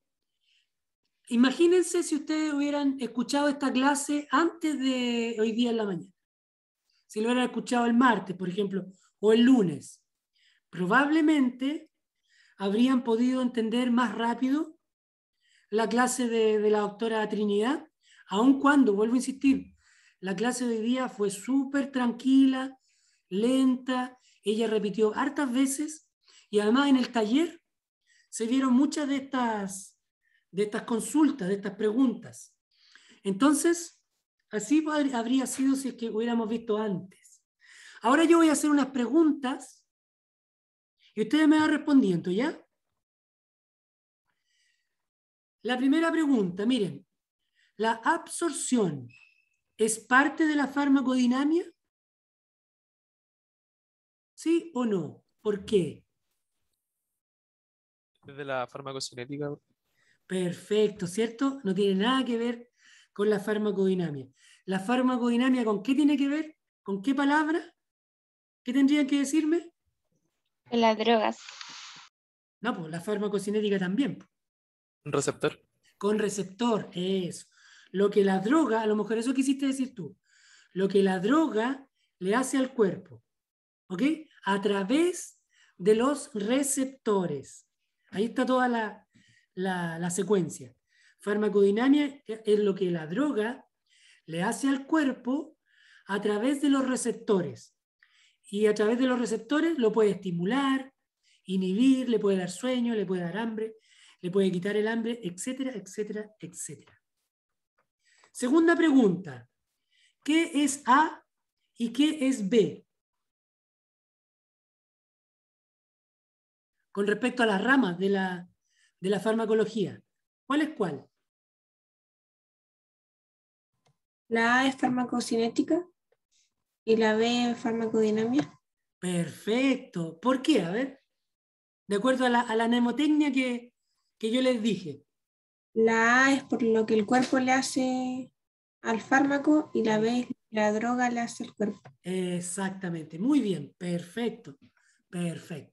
imagínense si ustedes hubieran escuchado esta clase antes de hoy día en la mañana. Si lo hubieran escuchado el martes, por ejemplo, o el lunes, probablemente habrían podido entender más rápido la clase de, de la doctora Trinidad, aun cuando, vuelvo a insistir, la clase de hoy día fue súper tranquila, lenta, ella repitió hartas veces y además en el taller se vieron muchas de estas, consultas, de estas preguntas. Entonces, así habría sido si es que hubiéramos visto antes. Ahora yo voy a hacer unas preguntas y ustedes me van respondiendo, ¿ya? La primera pregunta, miren, ¿la absorción es parte de la farmacodinamia? ¿Sí o no? ¿Por qué? de la farmacocinética. Perfecto, ¿cierto? No tiene nada que ver con la farmacodinamia. ¿La farmacodinamia con qué tiene que ver? ¿Con qué palabra? ¿Qué tendrían que decirme? Con las drogas. No, pues la farmacocinética también. ¿Con receptor? Con receptor, eso. Lo que la droga, a lo mejor eso quisiste decir tú, lo que la droga le hace al cuerpo, ¿ok? A través de los receptores. Ahí está toda la, secuencia. Farmacodinamia es lo que la droga le hace al cuerpo a través de los receptores. Y a través de los receptores lo puede estimular, inhibir, le puede dar sueño, le puede dar hambre, le puede quitar el hambre, etcétera, etcétera, etcétera. Segunda pregunta, ¿qué es A y qué es B? con respecto a las ramas de la, farmacología. ¿Cuál es cuál? La A es farmacocinética y la B es farmacodinamia. Perfecto. ¿Por qué? A ver. De acuerdo a la, a que, que yo les dije. La A es por lo que el cuerpo le hace al fármaco y la B es la droga le hace al cuerpo. Exactamente. Muy bien. Perfecto. Perfecto.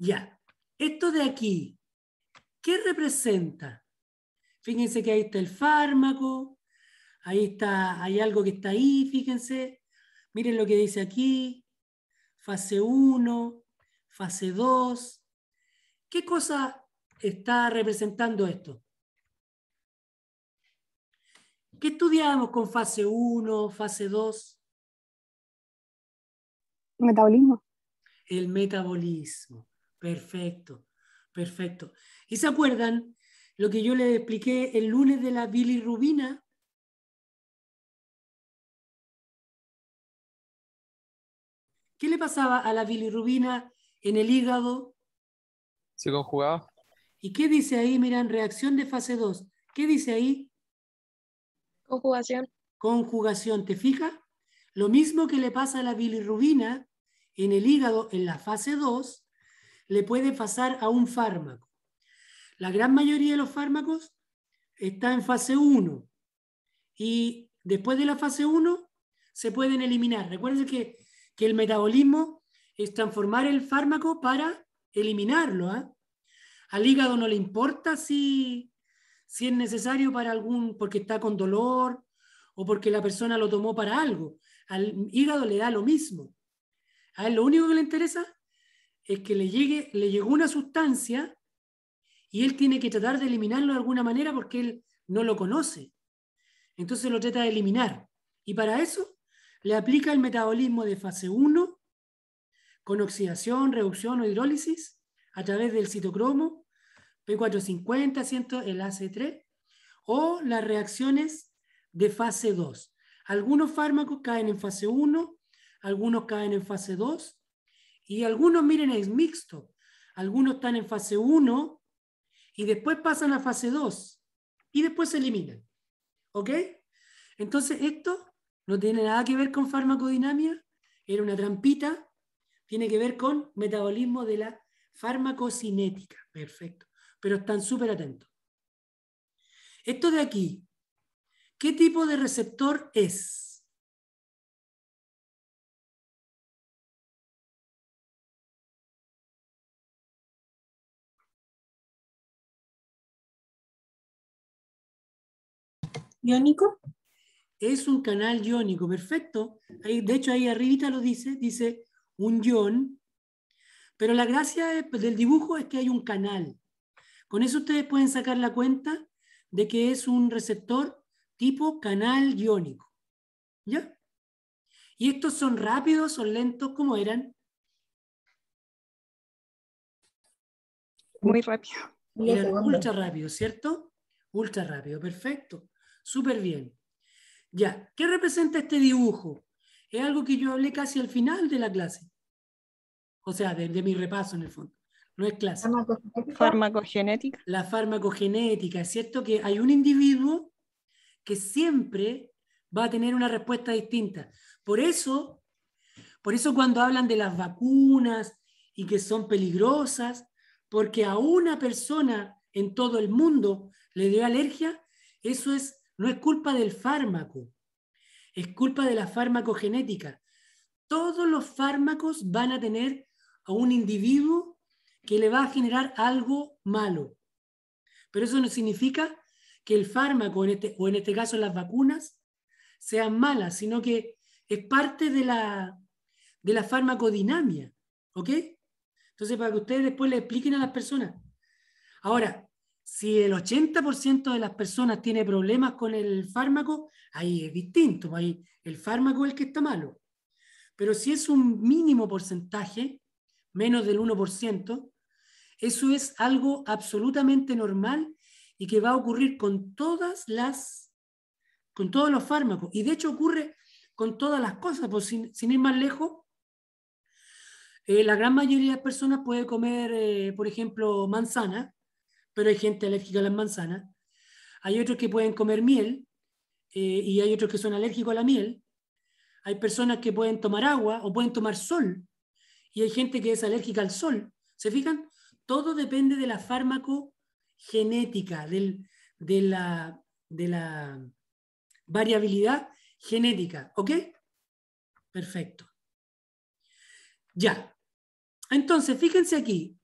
Ya, esto de aquí, ¿qué representa? Fíjense que ahí está el fármaco, ahí está, hay algo que está ahí, fíjense. Miren lo que dice aquí, fase 1, fase 2. ¿Qué cosa está representando esto? ¿Qué estudiamos con fase 1, fase 2? Metabolismo. El metabolismo. Perfecto, perfecto. ¿Y se acuerdan lo que yo les expliqué el lunes de la bilirrubina? ¿Qué le pasaba a la bilirrubina en el hígado? Se conjugaba. ¿Y qué dice ahí? Miran, reacción de fase 2. ¿Qué dice ahí? Conjugación. Conjugación, ¿te fijas? Lo mismo que le pasa a la bilirrubina en el hígado en la fase 2, le puede pasar a un fármaco. La gran mayoría de los fármacos está en fase 1 y después de la fase 1 se pueden eliminar. Recuerden que, que el metabolismo es transformar el fármaco para eliminarlo. ¿ah? Al hígado no le importa si, si es necesario para algún, porque está con dolor o porque la persona lo tomó para algo. Al hígado le da lo mismo. A lo único que le interesa es que le, llegue, le llegó una sustancia y él tiene que tratar de eliminarlo de alguna manera porque él no lo conoce. Entonces lo trata de eliminar. Y para eso le aplica el metabolismo de fase 1 con oxidación, reducción o hidrólisis a través del citocromo P450, el AC3 o las reacciones de fase 2. Algunos fármacos caen en fase 1, algunos caen en fase 2 y algunos, miren, es mixto. Algunos están en fase 1 y después pasan a fase 2 y después se eliminan. ¿Ok? Entonces, esto no tiene nada que ver con farmacodinamia, era una trampita, tiene que ver con metabolismo de la farmacocinética. Perfecto. Pero están súper atentos. Esto de aquí, ¿qué tipo de receptor es? iónico? Es un canal iónico, perfecto. de hecho, ahí arribita lo dice, dice un ion, pero la gracia pues, del dibujo es que hay un canal. Con eso ustedes pueden sacar la cuenta de que es un receptor tipo canal iónico. ¿Ya? ¿Y estos son rápidos, son lentos? ¿Cómo eran? Muy rápido. ultra rápido, ¿cierto? Ultra rápido, perfecto. Súper bien. Ya, ¿qué representa este dibujo? Es algo que yo hablé casi al final de la clase. O sea, de, mi repaso en el fondo. No es clase. Farmacogenética. La farmacogenética. Es cierto que hay un individuo que siempre va a tener una respuesta distinta. Por eso, por eso cuando hablan de las vacunas y que son peligrosas, porque a una persona en todo el mundo le dio alergia, eso es no es culpa del fármaco, es culpa de la farmacogenética. Todos los fármacos van a tener a un individuo que le va a generar algo malo. Pero eso no significa que el fármaco, en este, o en este caso las vacunas, sean malas, sino que es parte de la, de farmacodinamia. ¿Ok? Entonces, para que ustedes después le expliquen a las personas. Ahora, si el 80% de las personas tiene problemas con el fármaco, ahí es distinto, pues ahí el fármaco es el que está malo. Pero si es un mínimo porcentaje, menos del 1%, eso es algo absolutamente normal y que va a ocurrir con todas las con todos los fármacos y de hecho ocurre con todas las cosas, pues sin, ir más lejos, eh, la gran mayoría de las personas puede comer, eh, por ejemplo, manzana, pero hay gente alérgica a las manzanas. Hay otros que pueden comer miel eh, y hay otros que son alérgicos a la miel. Hay personas que pueden tomar agua o pueden tomar sol y hay gente que es alérgica al sol. ¿Se fijan? Todo depende de la farmacogenética, del, de, la, de la variabilidad genética. ¿Ok? Perfecto. Ya. Entonces, fíjense aquí,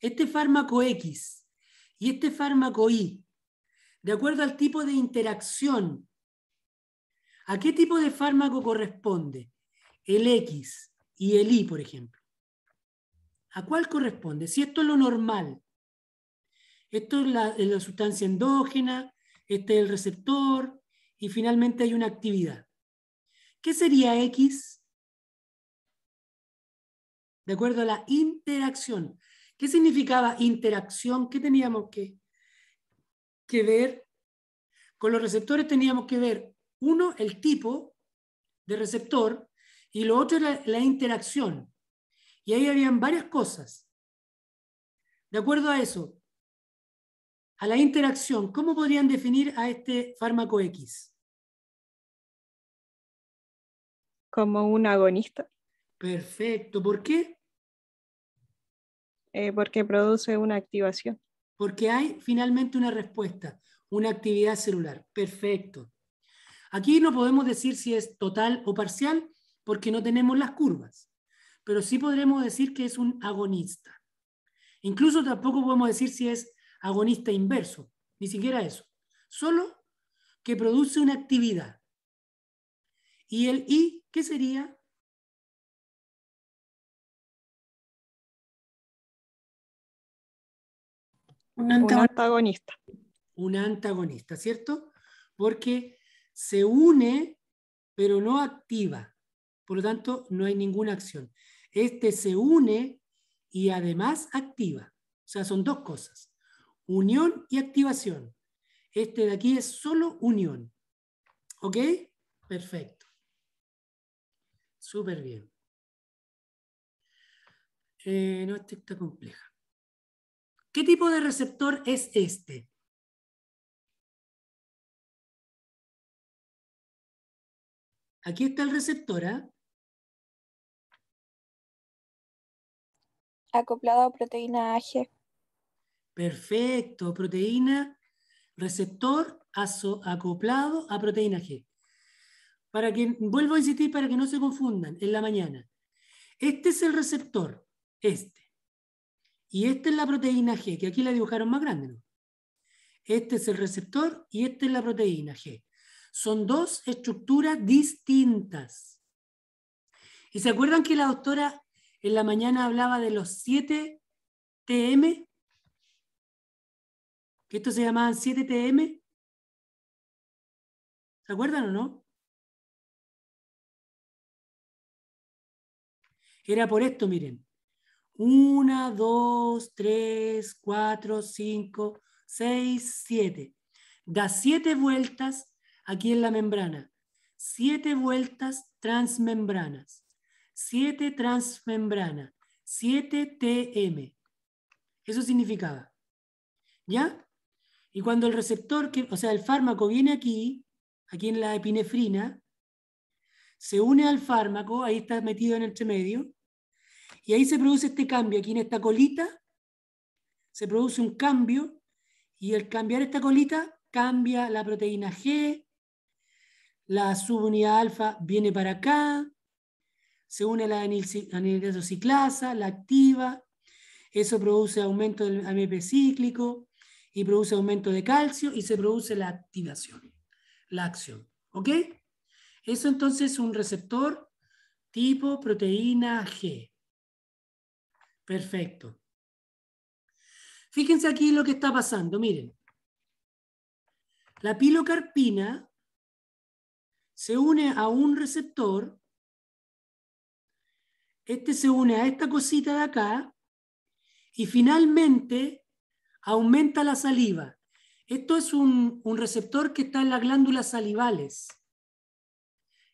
este fármaco X, y este fármaco I, de acuerdo al tipo de interacción, ¿a qué tipo de fármaco corresponde? El X y el Y, por ejemplo. ¿A cuál corresponde? Si esto es lo normal, esto es la, es la sustancia endógena, este es el receptor y finalmente hay una actividad. ¿Qué sería X? De acuerdo a la interacción. ¿Qué significaba interacción? ¿Qué teníamos que, ver? Con los receptores teníamos que ver, uno, el tipo de receptor y lo otro era la interacción. Y ahí habían varias cosas. De acuerdo a eso, a la interacción, ¿cómo podrían definir a este fármaco X? Como un agonista. Perfecto. ¿Por qué? Eh, porque produce una activación. Porque hay finalmente una respuesta, una actividad celular. Perfecto. Aquí no podemos decir si es total o parcial porque no tenemos las curvas, pero sí podremos decir que es un agonista. Incluso tampoco podemos decir si es agonista inverso, ni siquiera eso. Solo que produce una actividad. ¿Y el I qué sería? Un antagonista. un antagonista. ¿cierto? Porque se une, pero no activa. Por lo tanto, no hay ninguna acción. Este se une y además activa. O sea, son dos cosas. Unión y activación. Este de aquí es solo unión. ¿Ok? Perfecto. Súper bien. Eh, no, esta está compleja. ¿Qué tipo de receptor es este? Aquí está el receptor. ¿eh? Acoplado a proteína A-G. Perfecto, proteína, receptor acoplado a proteína G. Para que, vuelvo a insistir para que no se confundan, en la mañana. Este es el receptor, este. Y esta es la proteína G, que aquí la dibujaron más grande. ¿no? Este es el receptor y esta es la proteína G. Son dos estructuras distintas. ¿Y se acuerdan que la doctora en la mañana hablaba de los 7 TM? Que estos se llamaban 7 TM. ¿Se acuerdan o no? Era por esto, miren. Una, dos, tres, cuatro, cinco, seis, siete. Da siete vueltas aquí en la membrana. Siete vueltas transmembranas. Siete transmembrana. Siete TM. Eso significaba. ¿Ya? Y cuando el receptor, que, o sea, el fármaco viene aquí, aquí en la epinefrina, se une al fármaco, ahí está metido en el medio, y ahí se produce este cambio. Aquí en esta colita se produce un cambio y al cambiar esta colita cambia la proteína G, la subunidad alfa viene para acá, se une a la anilidazociclasa, la activa, eso produce aumento del AMP cíclico y produce aumento de calcio y se produce la activación, la acción. ¿Ok? Eso entonces es un receptor tipo proteína G. Perfecto. Fíjense aquí lo que está pasando, miren. La pilocarpina se une a un receptor, este se une a esta cosita de acá y finalmente aumenta la saliva. Esto es un, receptor que está en las glándulas salivales.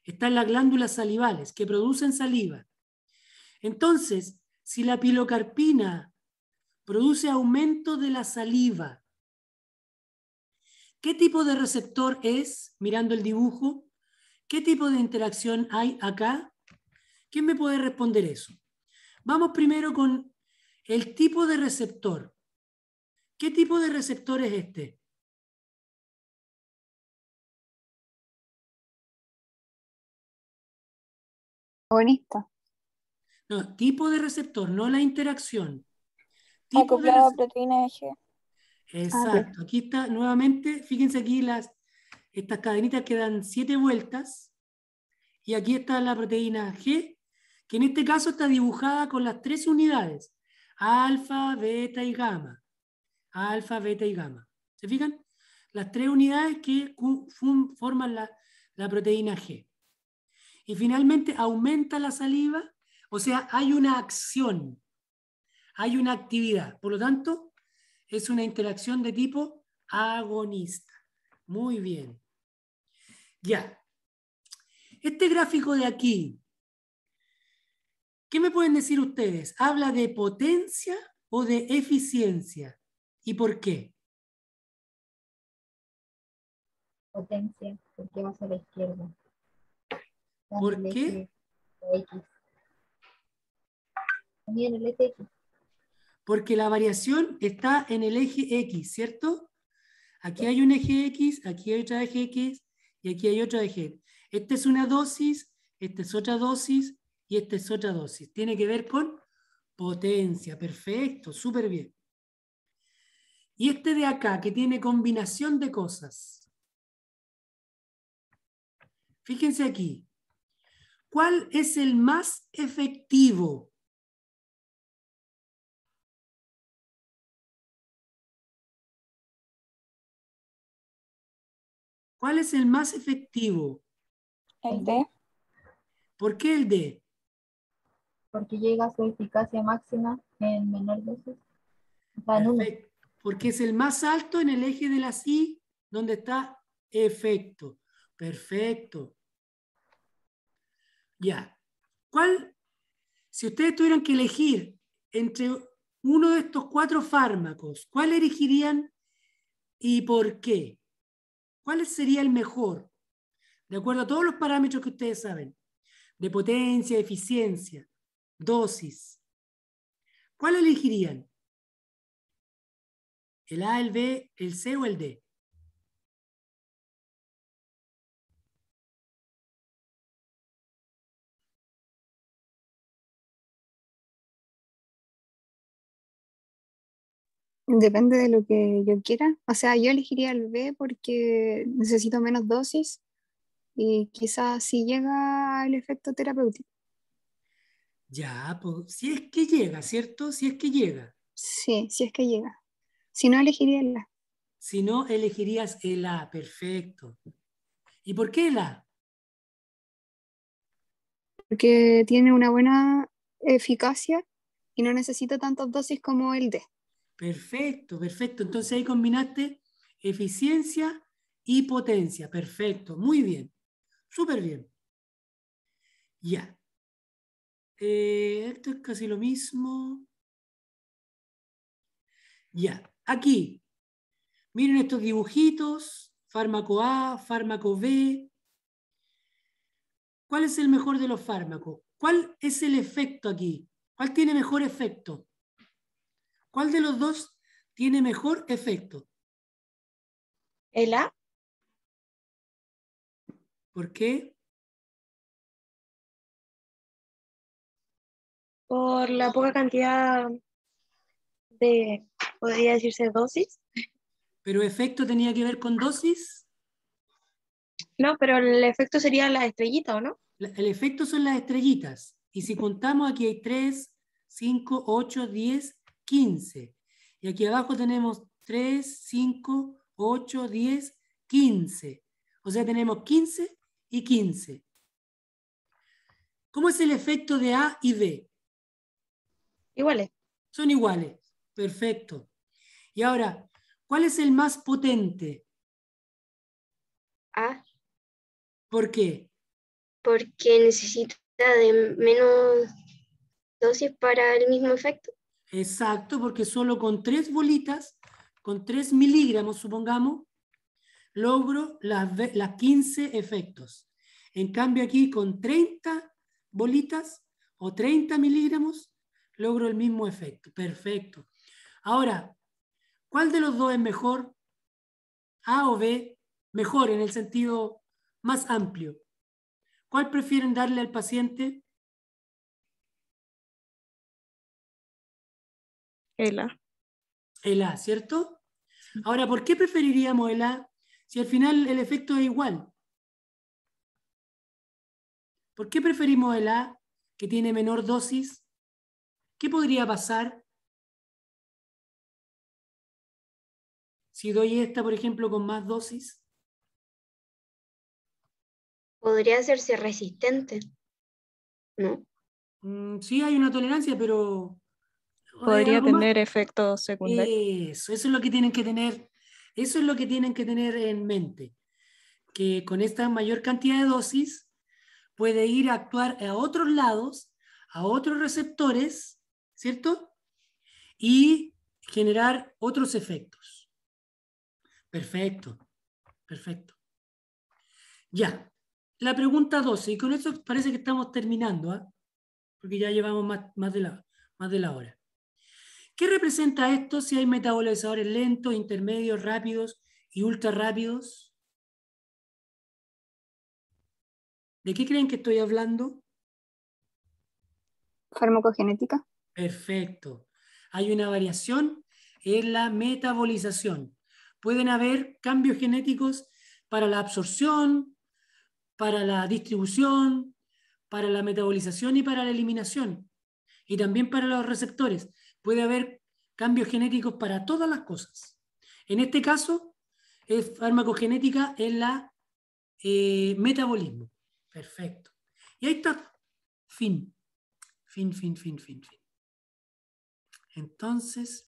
Está en las glándulas salivales que producen saliva. Entonces, si la pilocarpina produce aumento de la saliva, ¿qué tipo de receptor es? Mirando el dibujo, ¿qué tipo de interacción hay acá? ¿Quién me puede responder eso? Vamos primero con el tipo de receptor. ¿Qué tipo de receptor es este? Bonito. No, tipo de receptor, no la interacción. Ah, tipo proteína G. Exacto. Ah, aquí está nuevamente, fíjense aquí estas cadenitas que dan siete vueltas. Y aquí está la proteína G, que en este caso está dibujada con las tres unidades. Alfa, beta y gamma. Alfa, beta y gamma. ¿Se fijan? Las tres unidades que forman la, la proteína G. Y finalmente aumenta la saliva o sea, hay una acción, hay una actividad. Por lo tanto, es una interacción de tipo agonista. Muy bien. Ya. Este gráfico de aquí, ¿qué me pueden decir ustedes? ¿Habla de potencia o de eficiencia? ¿Y por qué? Potencia, porque va a la izquierda. ¿Por qué? Porque la variación está en el eje X, ¿cierto? Aquí hay un eje X, aquí hay otro eje X y aquí hay otro eje. Esta es una dosis, esta es otra dosis y esta es otra dosis. Tiene que ver con potencia. Perfecto, súper bien. Y este de acá, que tiene combinación de cosas. Fíjense aquí. ¿Cuál es el más efectivo? ¿Cuál es el más efectivo? El D. ¿Por qué el D? Porque llega a su eficacia máxima en menor dosis. Perfecto. Porque es el más alto en el eje de la I, donde está efecto. Perfecto. Ya. ¿Cuál? Si ustedes tuvieran que elegir entre uno de estos cuatro fármacos, ¿cuál elegirían y por qué? ¿Cuál sería el mejor? De acuerdo a todos los parámetros que ustedes saben, de potencia, eficiencia, dosis. ¿Cuál elegirían? ¿El A, el B, el C o el D? Depende de lo que yo quiera. O sea, yo elegiría el B porque necesito menos dosis y quizás si llega el efecto terapéutico. Ya, si es que llega, ¿cierto? Si es que llega. Sí, si es que llega. Si no, elegiría el A. Si no, elegirías el A, perfecto. ¿Y por qué el A? Porque tiene una buena eficacia y no necesita tantas dosis como el D. Perfecto, perfecto. Entonces ahí combinaste eficiencia y potencia. Perfecto, muy bien. Súper bien. Ya. Eh, esto es casi lo mismo. Ya, aquí. Miren estos dibujitos, fármaco A, fármaco B. ¿Cuál es el mejor de los fármacos? ¿Cuál es el efecto aquí? ¿Cuál tiene mejor efecto? ¿Cuál de los dos tiene mejor efecto? El A. ¿Por qué? Por la poca cantidad de, podría decirse, dosis. ¿Pero efecto tenía que ver con dosis? No, pero el efecto sería las estrellitas, ¿o no? El efecto son las estrellitas. Y si contamos aquí hay 3, 5, 8, 10 15. Y aquí abajo tenemos 3, 5, 8, 10, 15. O sea, tenemos 15 y 15. ¿Cómo es el efecto de A y B? Iguales. Son iguales. Perfecto. Y ahora, ¿cuál es el más potente? A. ¿Por qué? Porque necesita de menos dosis para el mismo efecto. Exacto, porque solo con tres bolitas, con tres miligramos, supongamos, logro las, las 15 efectos. En cambio aquí con 30 bolitas o 30 miligramos, logro el mismo efecto. Perfecto. Ahora, ¿cuál de los dos es mejor? A o B, mejor en el sentido más amplio. ¿Cuál prefieren darle al paciente? El A, ¿cierto? Ahora, ¿por qué preferiríamos el A si al final el efecto es igual? ¿Por qué preferimos el A que tiene menor dosis? ¿Qué podría pasar si doy esta, por ejemplo, con más dosis? Podría hacerse resistente, ¿no? Mm, sí, hay una tolerancia, pero podría tener efectos secundarios. Eso, eso es lo que tienen que tener, eso es lo que tienen que tener en mente, que con esta mayor cantidad de dosis puede ir a actuar a otros lados, a otros receptores, ¿cierto? Y generar otros efectos. Perfecto, perfecto. Ya, la pregunta 12, y con esto parece que estamos terminando, ¿ah? porque ya llevamos más, de, más de la hora. ¿Qué representa esto si hay metabolizadores lentos, intermedios, rápidos y ultra rápidos? ¿De qué creen que estoy hablando? Farmacogenética. Perfecto. Hay una variación en la metabolización. Pueden haber cambios genéticos para la absorción, para la distribución, para la metabolización y para la eliminación. Y también para los receptores. Puede haber cambios genéticos para todas las cosas. En este caso, es farmacogenética es la eh, metabolismo. Perfecto. Y ahí está. Fin. Fin, fin, fin, fin, fin. Entonces,